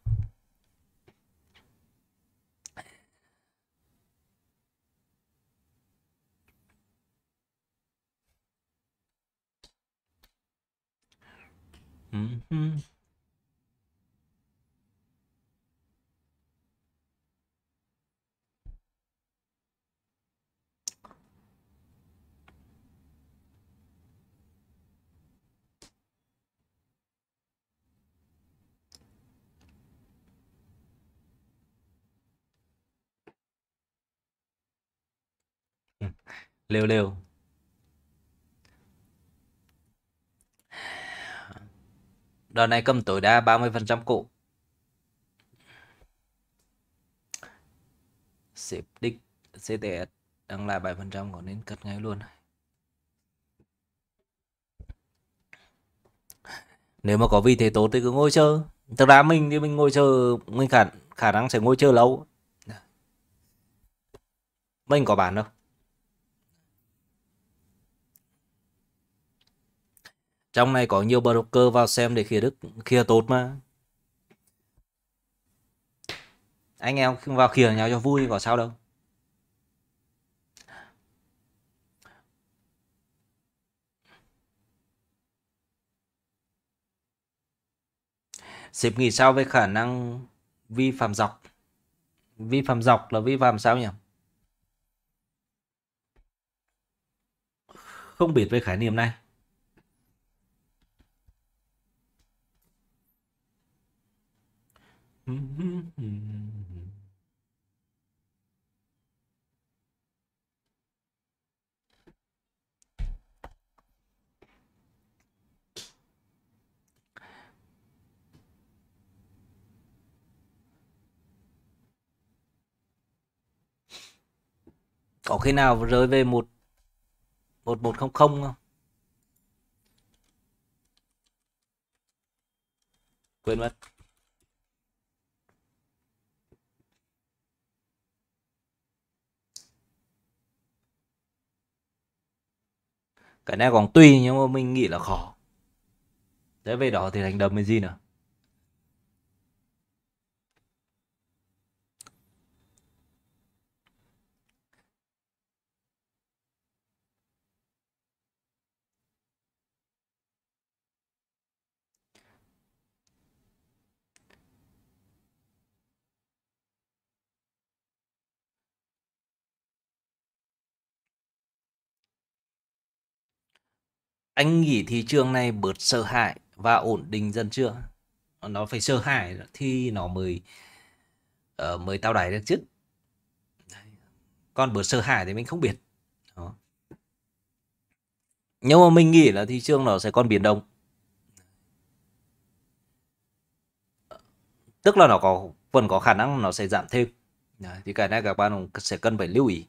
Mm-hmm. Ừ, ừ. lêu lêu đợt này cầm tối đa 30% cụ xếp đích CTS đang là 7% còn nên cất ngay luôn nếu mà có vị thế tốt thì cứ ngồi chờ thực ra mình thì mình ngồi chờ mình khả khả năng sẽ ngồi chờ lâu mình có bán đâu Trong này có nhiều broker vào xem để khía đức khía tốt mà. Anh em vào khía nhau cho vui có sao đâu. Sịp nghỉ sao về khả năng vi phạm dọc? Vi phạm dọc là vi phạm sao nhỉ? Không biết về khái niệm này. có khi nào rơi về một một một không không không quên mất cái này còn tùy nhưng mà mình nghĩ là khó thế về đó thì thành đầm mình gì nữa anh nghĩ thị trường này bớt sợ hãi và ổn định dần chưa nó phải sợ hãi thì nó mới uh, mới tao đáy được chứ còn bớt sợ hãi thì mình không biết Đó. nhưng mà mình nghĩ là thị trường nó sẽ còn biến động tức là nó có vẫn có khả năng nó sẽ giảm thêm Đấy, thì cái này các bạn cũng sẽ cần phải lưu ý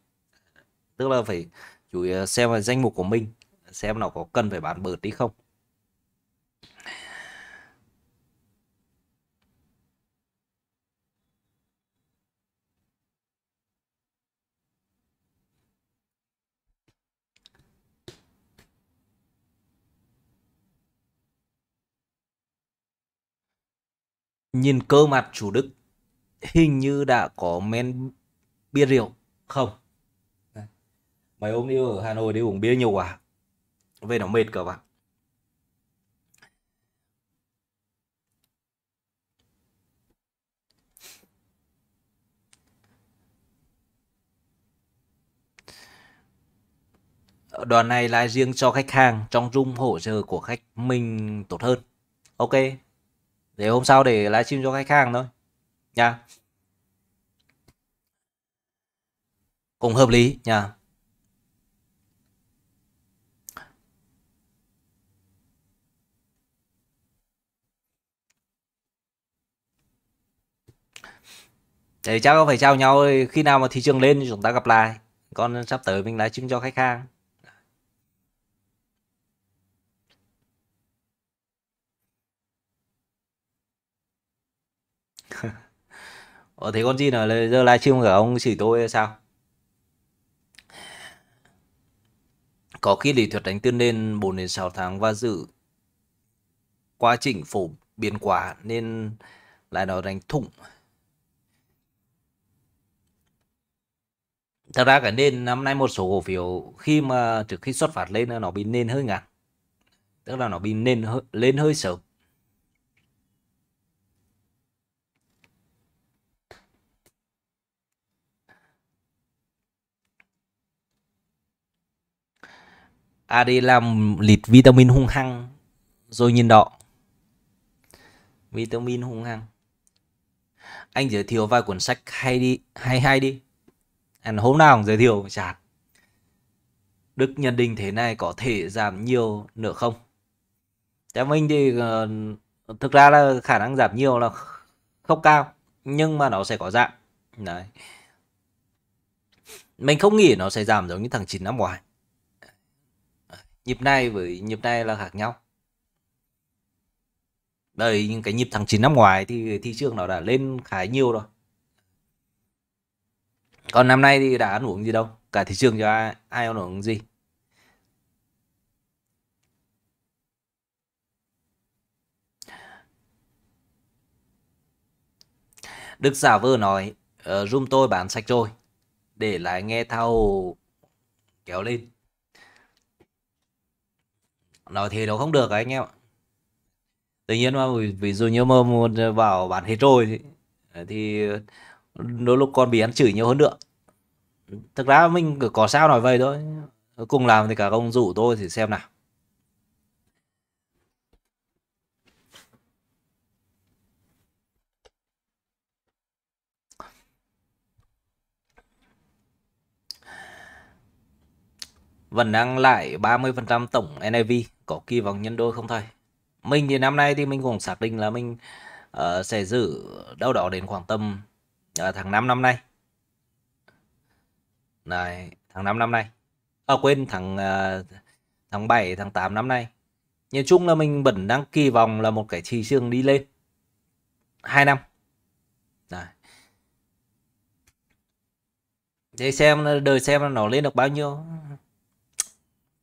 tức là phải chú ý ờ, xem vào danh mục của mình xem nó có cần phải bán bớt đi không nhìn cơ mặt chủ Đức hình như đã có men bia rượu không mấy hôm đi ở Hà Nội đi uống bia nhiều quá về nó mệt các bạn đoàn này là riêng cho khách hàng trong dung hỗ trợ của khách mình tốt hơn ok để hôm sau để livestream cho khách hàng thôi nha cũng hợp lý nha để chắc không phải trao nhau khi nào mà thị trường lên thì chúng ta gặp lại còn sắp tới mình lái chứng cho khách hàng Ờ thế con gì nữa là giờ live stream cả ông chỉ tôi sao? Có khi lý thuyết đánh tuyên lên 4 đến 6 tháng và dự quá trình phổ biến quá nên lại nó đánh thủng. thật ra cái nền năm nay một số cổ phiếu khi mà trước khi xuất phát lên nó bị nền hơi ngắn tức là nó bị nền hơi, lên hơi sớm à đi làm lịt vitamin hung hăng rồi nhìn đỏ vitamin hung hăng anh giới thiệu vài cuốn sách hay đi hay hay đi And hôm nào cũng giới thiệu chạt. Đức nhận định thế này có thể giảm nhiều nữa không? Theo mình thì uh, thực ra là khả năng giảm nhiều là không cao. Nhưng mà nó sẽ có giảm. Đấy. Mình không nghĩ nó sẽ giảm giống như thằng 9 năm ngoài. Nhịp này với nhịp này là khác nhau. Đây, những cái nhịp thằng 9 năm ngoài thì thị trường nó đã lên khá nhiều rồi còn năm nay thì đã ăn uống gì đâu cả thị trường cho ai, ai ăn uống gì Đức giả vừa nói uh, ờ, Room tôi bán sạch rồi Để lại nghe thao Kéo lên Nói thế nó không được anh em ạ Tự nhiên mà ví dụ như mà vào bán hết rồi Thì, thì đôi lúc con bị ăn chửi nhiều hơn nữa thực ra mình có sao nói vậy thôi cùng làm thì cả ông rủ tôi thì xem nào vẫn đang lại 30% tổng NAV có kỳ vọng nhân đôi không thầy mình thì năm nay thì mình cũng xác định là mình uh, sẽ giữ đâu đó đến khoảng tầm à, tháng 5 năm nay này thằng 5 năm nay à, quên thằng uh, tháng 7 ờ, tháng 8 năm nay nhìn chung là mình vẫn đang kỳ vọng là một cái thị trường đi lên hai năm này. để xem đời xem nó lên được bao nhiêu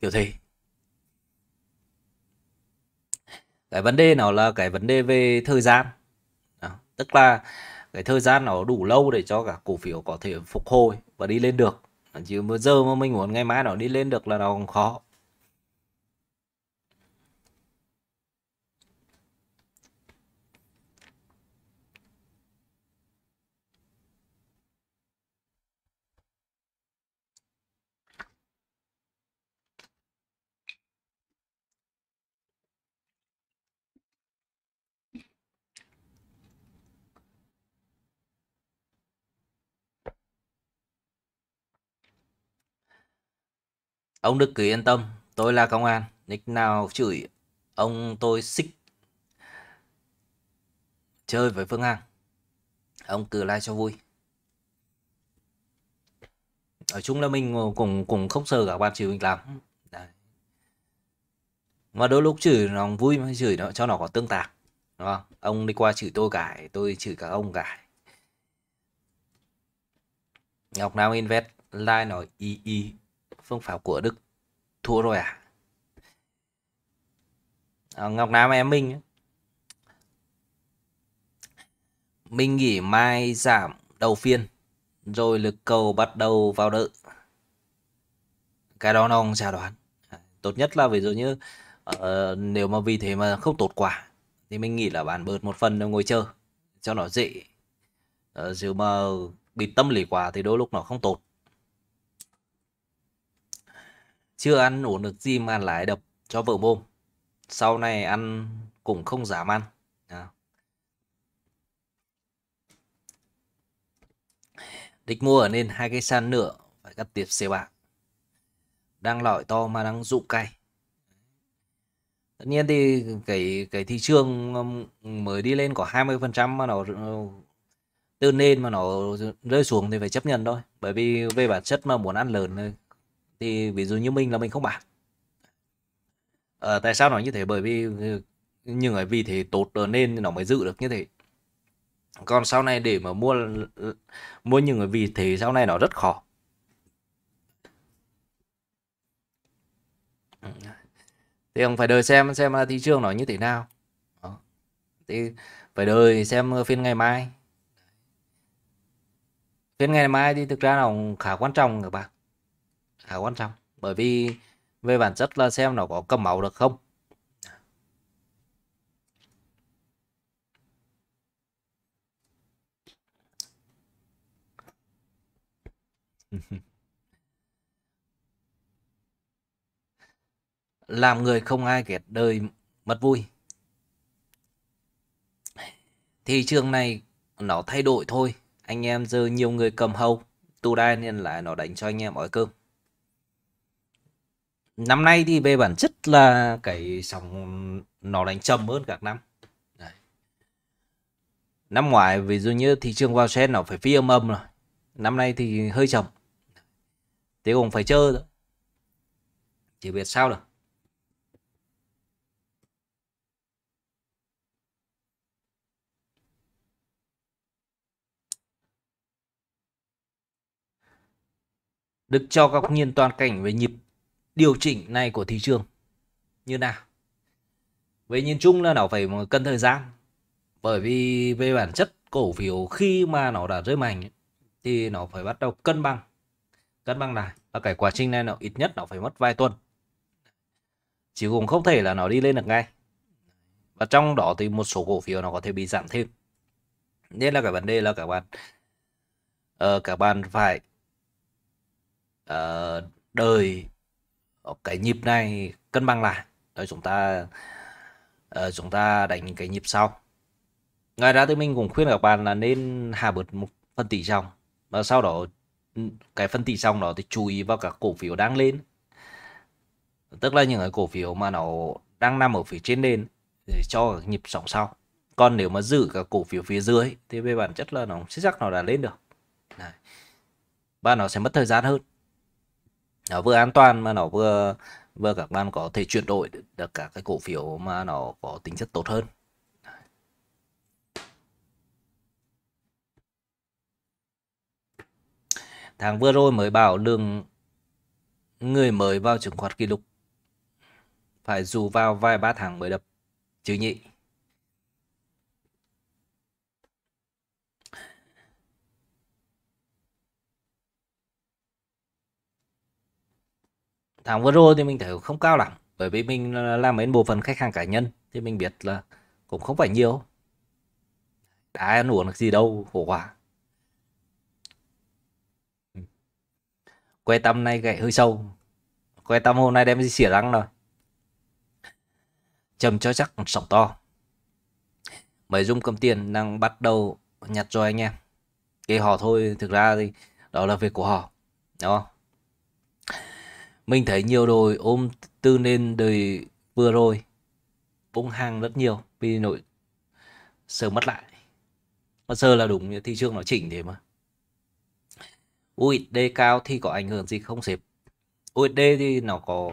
kiểu gì cái vấn đề nào là cái vấn đề về thời gian Đó. tức là cái thời gian nó đủ lâu để cho cả cổ phiếu có thể phục hồi và đi lên được chứ mà giờ mà mình muốn ngày mai nó đi lên được là nó còn khó Ông Đức cứ yên tâm, tôi là công an. Nick nào chửi, ông tôi xích. Chơi với Phương an Ông cứ like cho vui. Ở chung là mình cũng cũng không sợ cả bạn chửi mình làm. Đấy. Mà đôi lúc chửi nó vui mà chửi nó cho nó có tương tác. Đúng không? Ông đi qua chửi tôi cải, tôi chửi cả ông cải. Ngọc Nam Invest like nói y y phương pháp của Đức thua rồi à, à Ngọc Nam em Minh Minh nghỉ mai giảm đầu phiên rồi lực cầu bắt đầu vào đợi cái đó nó không đoán tốt nhất là ví dụ như uh, nếu mà vì thế mà không tốt quả thì mình nghĩ là bạn bớt một phần rồi ngồi chờ cho nó dễ uh, dù mà bị tâm lý quả thì đôi lúc nó không tốt Chưa ăn uống được gì mà lại đập cho vợ mồm. Sau này ăn cũng không dám ăn. À. Địch mua ở nên hai cây san nữa phải cắt tiệp xe bạc. Đang lõi to mà đang rụng cay. Tất nhiên thì cái cái thị trường um, mới đi lên có 20% mà nó từ nên mà nó rơi xuống thì phải chấp nhận thôi. Bởi vì về bản chất mà muốn ăn lớn thì ví dụ như mình là mình không bán à, tại sao nói như thế bởi vì ừ, những cái vì thế tốt nên nó mới giữ được như thế còn sau này để mà mua mua những cái vị thế sau này nó rất khó thì ông phải đợi xem xem là thị trường nó như thế nào Đó. thì phải đợi xem phiên ngày mai phiên ngày mai thì thực ra nó khá quan trọng các bạn khá quan trọng bởi vì về bản chất là xem nó có cầm máu được không làm người không ai kiệt đời mất vui thị trường này nó thay đổi thôi anh em giờ nhiều người cầm hầu tu đai nên là nó đánh cho anh em ói cơm năm nay thì về bản chất là cái sóng nó đánh trầm hơn các năm Đấy. năm ngoài ví dụ như thị trường vào sen nó phải phi âm âm rồi năm nay thì hơi trầm thế cũng phải chơi thôi chỉ biết sao được Đức cho góc nhìn toàn cảnh về nhịp điều chỉnh này của thị trường như nào về nhìn chung là nó phải một cân thời gian bởi vì về bản chất cổ phiếu khi mà nó đã rơi mạnh thì nó phải bắt đầu cân bằng cân bằng lại và cái quá trình này nó ít nhất nó phải mất vài tuần chỉ cũng không thể là nó đi lên được ngay và trong đó thì một số cổ phiếu nó có thể bị giảm thêm nên là cái vấn đề là các bạn uh, các bạn phải uh, đợi cái nhịp này cân bằng lại rồi chúng ta uh, chúng ta đánh cái nhịp sau ngoài ra thì mình cũng khuyên các bạn là nên hạ bớt một phân tỷ dòng và sau đó ừ, cái phân tỷ dòng đó thì chú ý vào các cổ phiếu đang lên tức là những cái cổ phiếu mà nó đang nằm ở phía trên nền để cho nhịp sóng sau còn nếu mà giữ các cổ phiếu phía dưới thì về bản chất là nó sẽ chắc nó đã lên được Đấy. và nó sẽ mất thời gian hơn nó vừa an toàn mà nó vừa vừa các bạn có thể chuyển đổi được các cái cổ phiếu mà nó có tính chất tốt hơn tháng vừa rồi mới bảo đường người mới vào chứng khoán kỷ lục phải dù vào vài ba tháng mới đập chứ nhị tháng vừa rồi thì mình thấy không cao lắm bởi vì mình làm đến bộ phận khách hàng cá nhân thì mình biết là cũng không phải nhiều đã ăn uống được gì đâu khổ quá ừ. que tâm này gãy hơi sâu que tâm hôm nay đem đi xỉa răng rồi trầm cho chắc sọc to mấy dung cầm tiền đang bắt đầu nhặt rồi anh em cái họ thôi thực ra thì đó là việc của họ đúng không mình thấy nhiều đội ôm tư nên đời vừa rồi bung hàng rất nhiều vì nội sờ mất lại. Mà sờ là đúng thị trường nó chỉnh thế mà. USD cao thì có ảnh hưởng gì không sếp? USD thì nó có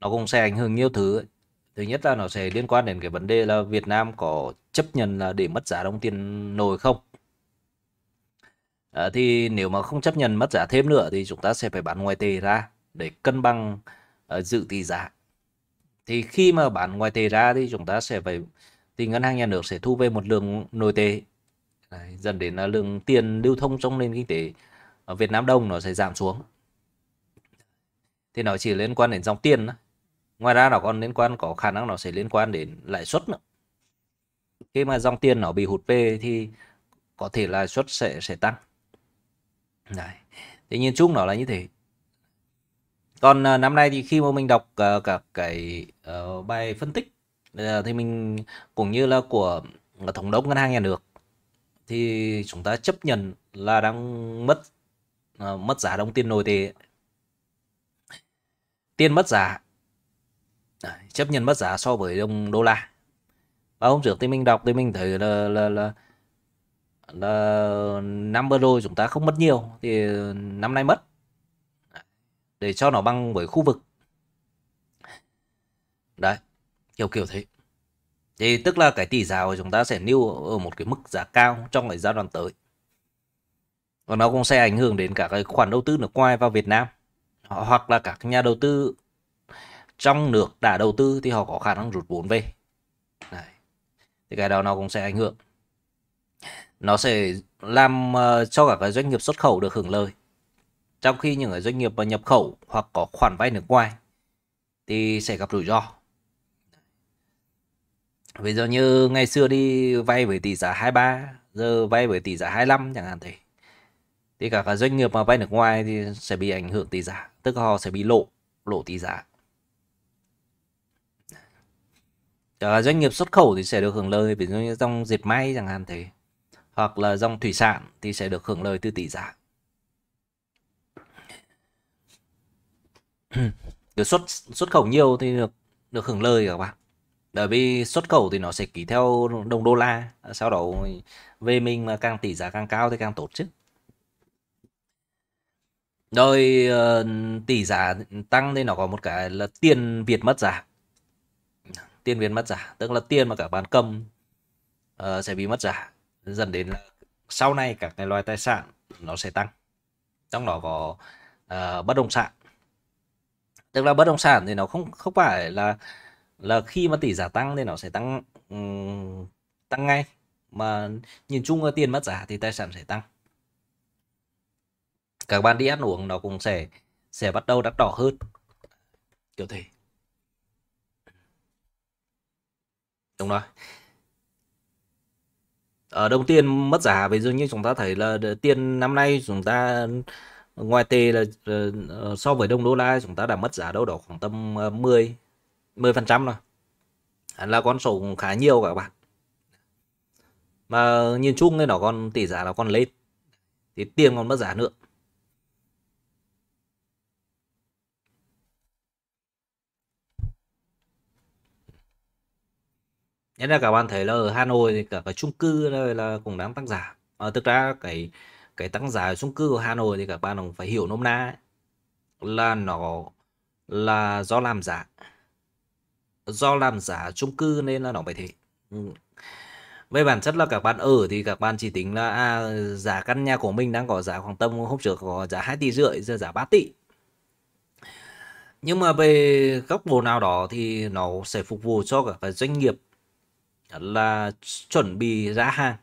nó cũng sẽ ảnh hưởng nhiều thứ. Thứ nhất là nó sẽ liên quan đến cái vấn đề là Việt Nam có chấp nhận là để mất giá đồng tiền nổi không? À, thì nếu mà không chấp nhận mất giá thêm nữa thì chúng ta sẽ phải bán ngoài tệ ra để cân bằng ờ, dự tỷ giá thì khi mà bán ngoại tệ ra thì chúng ta sẽ phải thì ngân hàng nhà nước sẽ thu về một lượng nội tệ Đấy, dẫn đến là lượng tiền lưu thông trong nền kinh tế ở Việt Nam đồng nó sẽ giảm xuống thì nó chỉ liên quan đến dòng tiền đó. ngoài ra nó còn liên quan có khả năng nó sẽ liên quan đến lãi suất nữa khi mà dòng tiền nó bị hụt về thì có thể lãi suất sẽ sẽ tăng Đấy. thì nhìn chung nó là như thế còn uh, năm nay thì khi mà mình đọc uh, các cái uh, bài phân tích uh, thì mình cũng như là của thống đốc ngân hàng nhà nước thì chúng ta chấp nhận là đang mất uh, mất giá đồng tiền nội tệ tiền mất giá chấp nhận mất giá so với đồng đô la và hôm trước thì mình đọc thì mình thấy là là là, là năm vừa rồi chúng ta không mất nhiều thì năm nay mất để cho nó bằng với khu vực. Đấy, kiểu kiểu thế. Thì tức là cái tỷ giá của chúng ta sẽ nêu ở một cái mức giá cao trong cái giai đoạn tới. Và nó cũng sẽ ảnh hưởng đến cả cái khoản đầu tư nước ngoài vào Việt Nam. Hoặc là các nhà đầu tư trong nước đã đầu tư thì họ có khả năng rút vốn về. Đấy. Thì cái đó nó cũng sẽ ảnh hưởng. Nó sẽ làm ờ, cho cả cái doanh nghiệp xuất khẩu được hưởng lợi. Trong khi những doanh nghiệp mà nhập khẩu hoặc có khoản vay nước ngoài thì sẽ gặp rủi ro. Ví dụ như ngày xưa đi vay với tỷ giá 23, giờ vay với tỷ giá 25 chẳng hạn thế. Thì cả các doanh nghiệp mà vay nước ngoài thì sẽ bị ảnh hưởng tỷ giá, tức họ sẽ bị lộ, lộ tỷ giá. Cả doanh nghiệp xuất khẩu thì sẽ được hưởng lợi, ví dụ như trong dệt may chẳng hạn thế. Hoặc là dòng thủy sản thì sẽ được hưởng lợi từ tỷ giá. được xuất xuất khẩu nhiều thì được được hưởng lời các bạn. Bởi vì xuất khẩu thì nó sẽ ký theo đồng đô la, sau đó về mình mà càng tỷ giá càng cao thì càng tốt chứ. Rồi ờ, tỷ giá tăng thì nó có một cái là tiền Việt mất giá. Tiền Việt mất giá, tức là tiền mà cả bạn cầm uh, sẽ bị mất giá, dẫn đến là sau này các cái loại tài sản nó sẽ tăng. Trong đó có uh, bất động sản tức là bất động sản thì nó không không phải là là khi mà tỷ giá tăng thì nó sẽ tăng um, tăng ngay mà nhìn chung là tiền mất giá thì tài sản sẽ tăng các bạn đi ăn uống nó cũng sẽ sẽ bắt đầu đắt đỏ hơn kiểu thế đúng rồi ở đồng tiền mất giá ví dụ như chúng ta thấy là ờ, tiền năm nay chúng ta ngoài tệ là, là ờ, so với đồng đô la chúng ta đã mất giá đâu đó khoảng tầm 10 ờ, 10 phần trăm rồi là con số cũng khá nhiều các bạn mà nhìn chung thì nó còn tỷ giá nó còn lên thì tiền còn mất giá nữa Nên là các bạn thấy là ở Hà Nội thì cả cái chung cư là, là cũng đang tăng giá. À, thực ra cái cái tăng giá ở chung cư ở Hà Nội thì các bạn cũng phải hiểu nôm na ấy, là nó là do làm giả do làm giả chung cư nên là nó phải thế ừ. về bản chất là các bạn ở thì các bạn chỉ tính là à, giá căn nhà của mình đang có giá khoảng tầm hôm trước có giá 2 tỷ rưỡi giờ giá 3 tỷ nhưng mà về góc độ nào đó thì nó sẽ phục vụ cho cả các doanh nghiệp là chuẩn bị ra hàng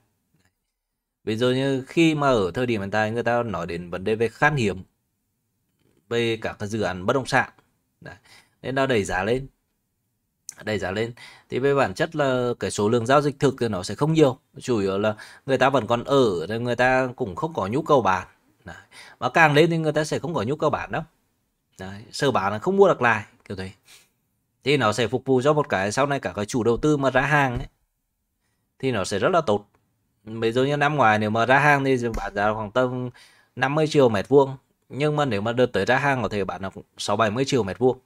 ví dụ như khi mà ở thời điểm hiện tại người ta nói đến vấn đề về khan hiếm về các dự án bất động sản Đấy. nên nó đẩy giá lên đẩy giá lên thì về bản chất là cái số lượng giao dịch thực thì nó sẽ không nhiều chủ yếu là người ta vẫn còn ở nên người ta cũng không có nhu cầu bán Đấy. mà càng lên thì người ta sẽ không có nhu cầu bán đâu Đấy. sơ bán là không mua được lại kiểu thế thì nó sẽ phục vụ cho một cái sau này cả cái chủ đầu tư mà ra hàng ấy, thì nó sẽ rất là tốt ví dụ như năm ngoài nếu mà ra hàng thì bán giá khoảng tầm 50 triệu mét vuông nhưng mà nếu mà đợt tới ra hàng có thể bán là 6 70 triệu mét vuông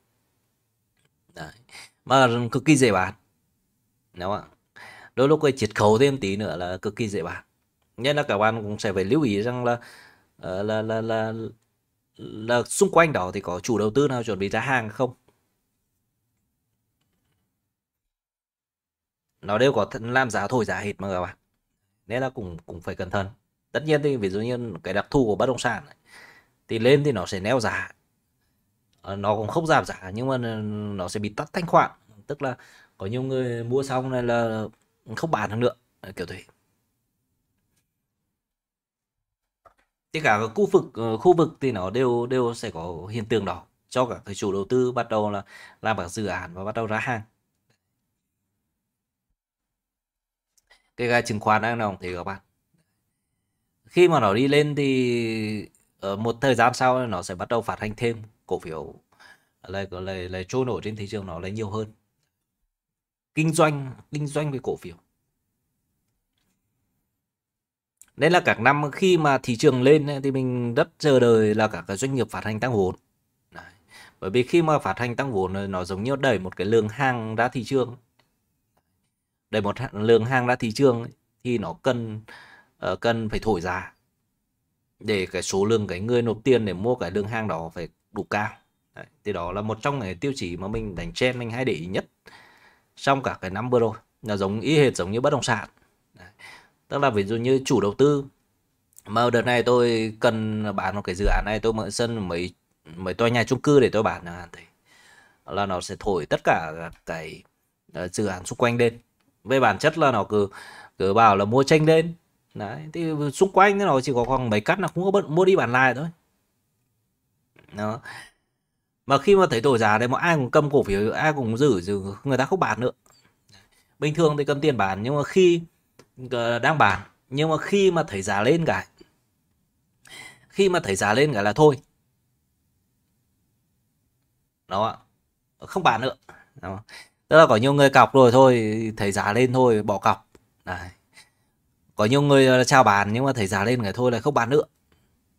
Đấy. mà cực kỳ dễ bán đúng không ạ đôi lúc cái chiết khấu thêm tí nữa là cực kỳ dễ bán nên là các bạn cũng sẽ phải lưu ý rằng là là ờ, là là, là, là xung quanh đó thì có chủ đầu tư nào chuẩn bị ra hàng không nó đều có làm giá thổi giá hết mà các bạn nên là cũng cũng phải cẩn thận tất nhiên thì ví dụ như cái đặc thù của bất động sản này, thì lên thì nó sẽ neo giá ờ, nó cũng không giảm giá nhưng mà nó sẽ bị tắt thanh khoản tức là có nhiều người mua xong này là không bán được nữa kiểu thế thì cả khu vực ờ, khu vực thì nó đều đều sẽ có hiện tượng đó cho cả cái chủ đầu tư bắt đầu là làm các dự án và bắt đầu ra hàng cái chứng khoán đang đồng thì các bạn khi mà nó đi lên thì ở ờ, một thời gian sau nó sẽ bắt đầu phát hành thêm cổ phiếu lại lại lại trôi nổi trên thị trường nó lại nhiều hơn kinh doanh kinh doanh về cổ phiếu nên là các năm khi mà thị trường lên thì mình rất chờ đợi là các doanh nghiệp phát hành tăng vốn bởi vì khi mà phát hành tăng vốn nó giống như đẩy một cái lượng hàng ra thị trường để một lượng hàng ra thị trường thì nó cần ờ, cần phải thổi giá để cái số lượng cái người nộp tiền để mua cái lượng hàng đó phải đủ cao Đấy, thì đó là một trong những tiêu chí mà mình đánh trend mình hay để ý nhất trong cả cái năm vừa rồi là giống y hệt giống như bất động sản Đấy. tức là ví dụ như chủ đầu tư mà đợt này tôi cần bán một cái dự án này tôi mượn sân mấy mấy tòa nhà chung cư để tôi bán à, thì là nó sẽ thổi tất cả cái ờ, dự án xung quanh lên về bản chất là nó cứ cứ bảo là mua tranh lên đấy thì xung quanh nó chỉ có khoảng mấy cắt là cũng có bận mua đi bản lại thôi đó mà khi mà thấy tổ giá đấy mà ai cũng cầm cổ phiếu ai cũng giữ giữ người ta không bán nữa bình thường thì cầm tiền bán nhưng mà khi ờ, đang bán nhưng mà khi mà thấy giá lên cả khi mà thấy giá lên cả là thôi đó không bán nữa đó tức là có nhiều người cọc rồi thôi thấy giá lên thôi bỏ cọc Đấy. có nhiều người ờ, chào bán nhưng mà thấy giá lên người thôi là không bán nữa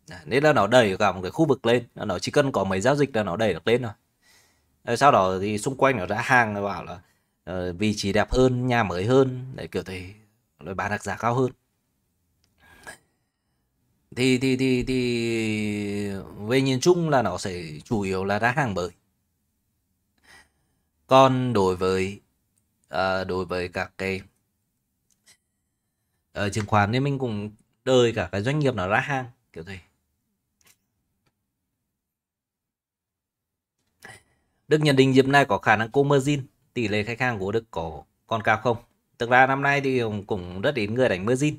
Đấy. nên là nó đẩy cả một cái khu vực lên nó chỉ cần có mấy giao dịch là nó đẩy được lên rồi Đấy, sau đó thì xung quanh nó ra hàng nó bảo là uh, vị trí đẹp hơn nhà mới hơn để kiểu thế rồi bán được giá cao hơn thì thì thì thì về nhìn chung là nó sẽ chủ yếu là ra hàng mới còn đối với à, đối với các cái ở ờ, chứng khoán thì mình cũng đợi cả cái doanh nghiệp nó ra hàng kiểu thế Đức nhận định dịp này có khả năng cô margin tỷ lệ khách hàng của Đức có còn cao không thực ra năm nay thì cũng rất ít người đánh margin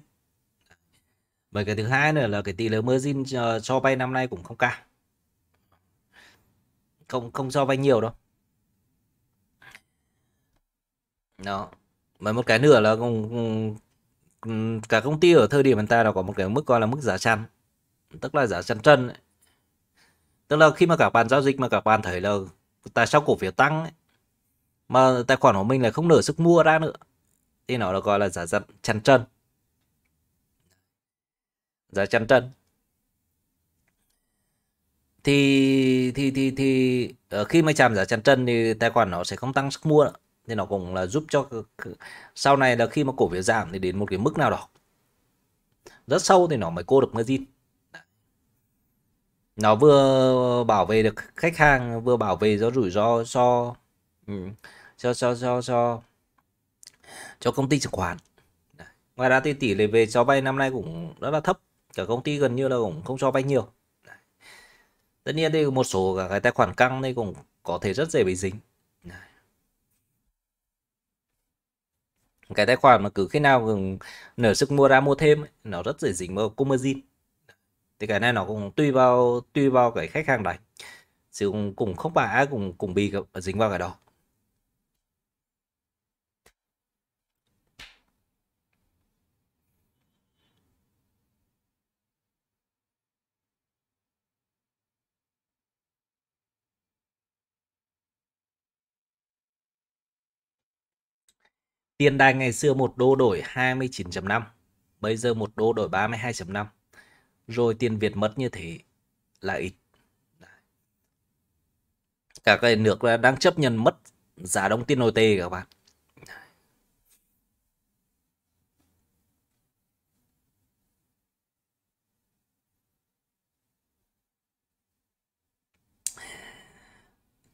bởi cái thứ hai nữa là cái tỷ lệ margin cho, ờ, cho vay năm nay cũng không cao không không cho vay nhiều đâu đó mà một cái nữa là cũng cả công ty ở thời điểm hiện tại là có một cái mức gọi là mức giá chăn tức là giá chăn chân ấy. tức là khi mà các bạn giao dịch mà các bạn thấy là tại sao cổ phiếu tăng ấy, mà tài khoản của mình lại không nở sức mua ra nữa thì nó được gọi là giá sàn trần trần giá sàn trần thì thì thì thì ờ, khi mà chạm giá chăn chân thì tài khoản nó sẽ không tăng sức mua nữa nên nó cũng là giúp cho sau này là khi mà cổ phiếu giảm thì đến một cái mức nào đó rất sâu thì nó mới cô được margin nó vừa bảo vệ được khách hàng vừa bảo vệ do rủi ro so cho ừ, cho cho cho cho công ty chứng khoán ngoài ra thì tỷ lệ về cho vay năm nay cũng rất là thấp cả công ty gần như là cũng không cho vay nhiều tất nhiên thì một số cái tài khoản căng đây cũng có thể rất dễ bị dính cái tài khoản mà cứ khi nào nở sức mua ra mua thêm nó rất dễ dính vào commerce thì cái này nó cũng tùy vào tùy vào cái khách hàng đấy chứ cũng, cũng không phải ai cũng cũng bị dính vào cái đó Tiền đài ngày xưa một đô đổi 29.5, bây giờ một đô đổi 32.5. Rồi tiền Việt mất như thế là ít. Các cái nước đang chấp nhận mất giá đồng tiền nội tệ các bạn.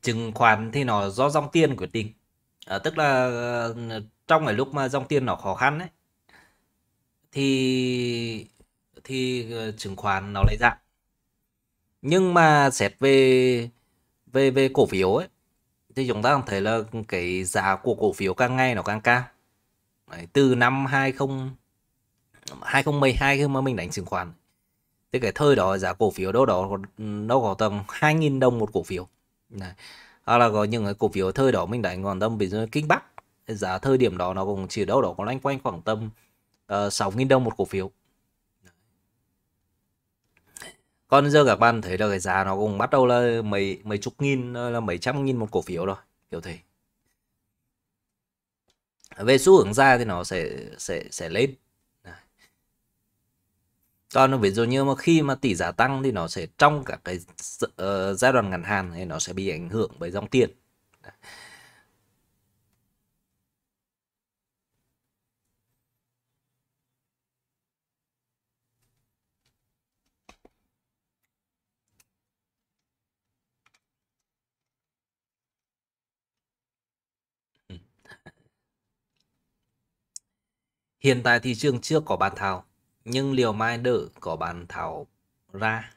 Chứng khoán thì nó do dòng tiền quyết định à, tức là ờ, trong cái lúc mà dòng tiền nó khó khăn ấy thì thì ờ, chứng khoán nó lại giảm nhưng mà xét về về về cổ phiếu ấy thì chúng ta cảm thấy là cái giá của cổ phiếu càng ngày nó càng cao Đấy, từ năm 20 2012 khi mà mình đánh chứng khoán thì cái thời đó giá cổ phiếu đâu đó nó ừ, có tầm 2.000 đồng một cổ phiếu Đấy hoặc là có những cái cổ phiếu thời đó mình đánh còn tâm ví dụ kinh bắc giá thời điểm đó nó cũng chỉ đâu đó có loanh quanh khoảng tầm ờ, uh, 6.000 đồng một cổ phiếu còn giờ các bạn thấy là cái giá nó cũng bắt đầu là mấy mấy chục nghìn ờ, là mấy trăm nghìn một cổ phiếu rồi kiểu thế về xu hướng ra thì nó sẽ sẽ sẽ lên còn ví dụ như mà khi mà tỷ giá tăng thì nó sẽ trong các cái ờ, giai đoạn ngắn hạn thì nó sẽ bị ảnh hưởng bởi dòng tiền Hiện tại thị trường chưa có bàn thảo nhưng liều mai đỡ có bàn thảo ra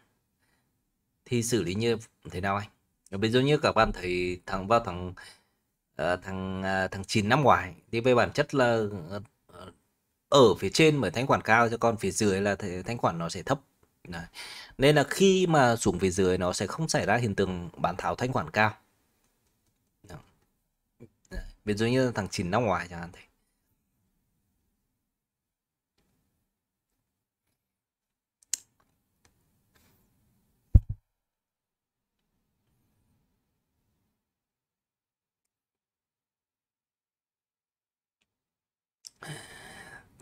thì xử lý như thế nào anh ví dụ như các bạn thấy thằng vào thằng uh, thằng uh, thằng chín năm ngoài thì về bản chất là uh, ở phía trên mới thanh khoản cao cho còn phía dưới là thanh khoản nó sẽ thấp Đấy. nên là khi mà xuống phía dưới nó sẽ không xảy ra hiện tượng bán tháo thanh khoản cao Đấy. ví dụ như thằng chín năm ngoài chẳng hạn thế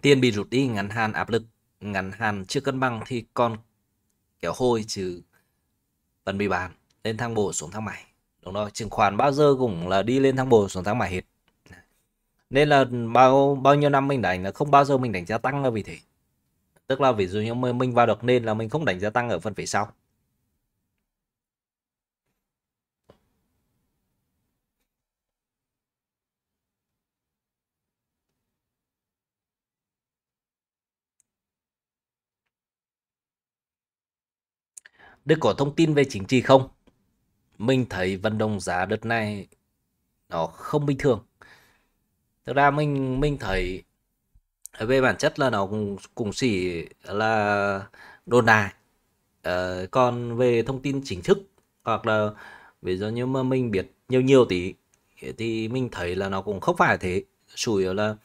tiền bị rút đi ngắn hạn áp lực ngắn hạn chưa cân bằng thì còn kéo hôi trừ vẫn bị bán lên thang bộ xuống thang mày đúng rồi chứng khoán bao giờ cũng là đi lên thang bộ xuống thang mày hết nên là bao bao nhiêu năm mình đánh là không bao giờ mình đánh giá tăng là vì thế tức là ví dụ như mình vào được nên là mình không đánh giá tăng ở phần phía sau Đức có thông tin về chính trị không? Mình thấy vận động giá đợt này nó không bình thường. Thực ra mình mình thấy về bản chất là nó cũng cũng chỉ là đồn đại. Ờ, còn về thông tin chính thức hoặc là ví dụ như mà mình biết nhiều nhiều tí thì mình thấy là nó cũng không phải thế. Chủ yếu là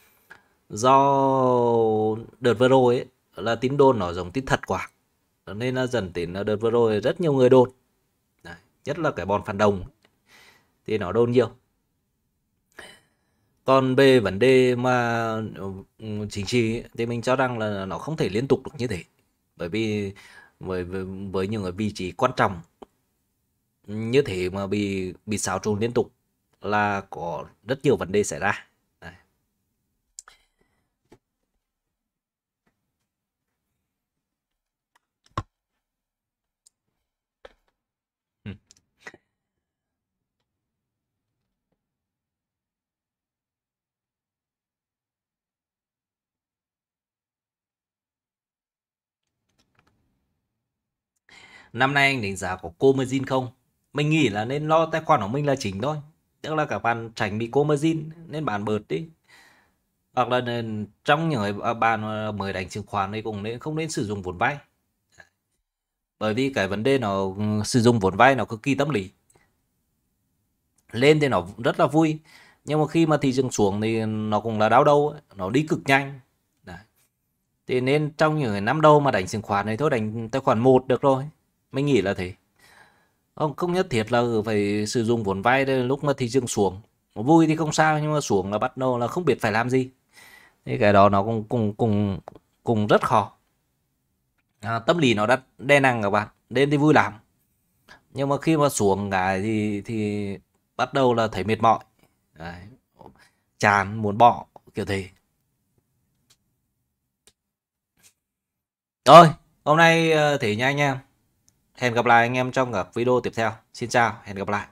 do đợt vừa rồi ấy, là tín đồn nó giống tin thật quá nên là dần tính đợt vừa rồi rất nhiều người đồn Đấy, nhất là cái bọn phản đồng thì nó đồn nhiều còn về vấn đề mà ừ, chính trị thì mình cho rằng là nó không thể liên tục được như thế bởi vì với với, những cái vị trí quan trọng như thế mà bị bị xáo trộn liên tục là có rất nhiều vấn đề xảy ra năm nay anh đánh giá có Comazin không? Mình nghĩ là nên lo tài khoản của mình là chính thôi. Tức là các bạn tránh bị Comazin nên bạn bớt đi. Hoặc là nên, trong những à, bạn mới đánh chứng khoán ấy cũng nên không nên sử dụng vốn vay. Bởi vì cái vấn đề nó ừ, sử dụng vốn vay nó cực kỳ tâm lý. Lên thì nó rất là vui. Nhưng mà khi mà thị trường xuống thì nó cũng là đau đầu, nó đi cực nhanh. Đấy. Thì nên trong những năm đầu mà đánh chứng khoán này thôi đánh tài khoản một được rồi mình nghĩ là thế không không nhất thiết là phải sử dụng vốn vay đây lúc mà thị trường xuống vui thì không sao nhưng mà xuống là bắt đầu là không biết phải làm gì thì cái đó nó cũng cùng cùng cùng rất khó à, tâm lý nó đặt đe nặng các bạn đến thì vui làm, nhưng mà khi mà xuống cái thì thì bắt đầu là thấy mệt mỏi Đấy. chán muốn bỏ kiểu thế rồi hôm nay ờ, thế nha anh em Hẹn gặp lại anh em trong các video tiếp theo. Xin chào, hẹn gặp lại.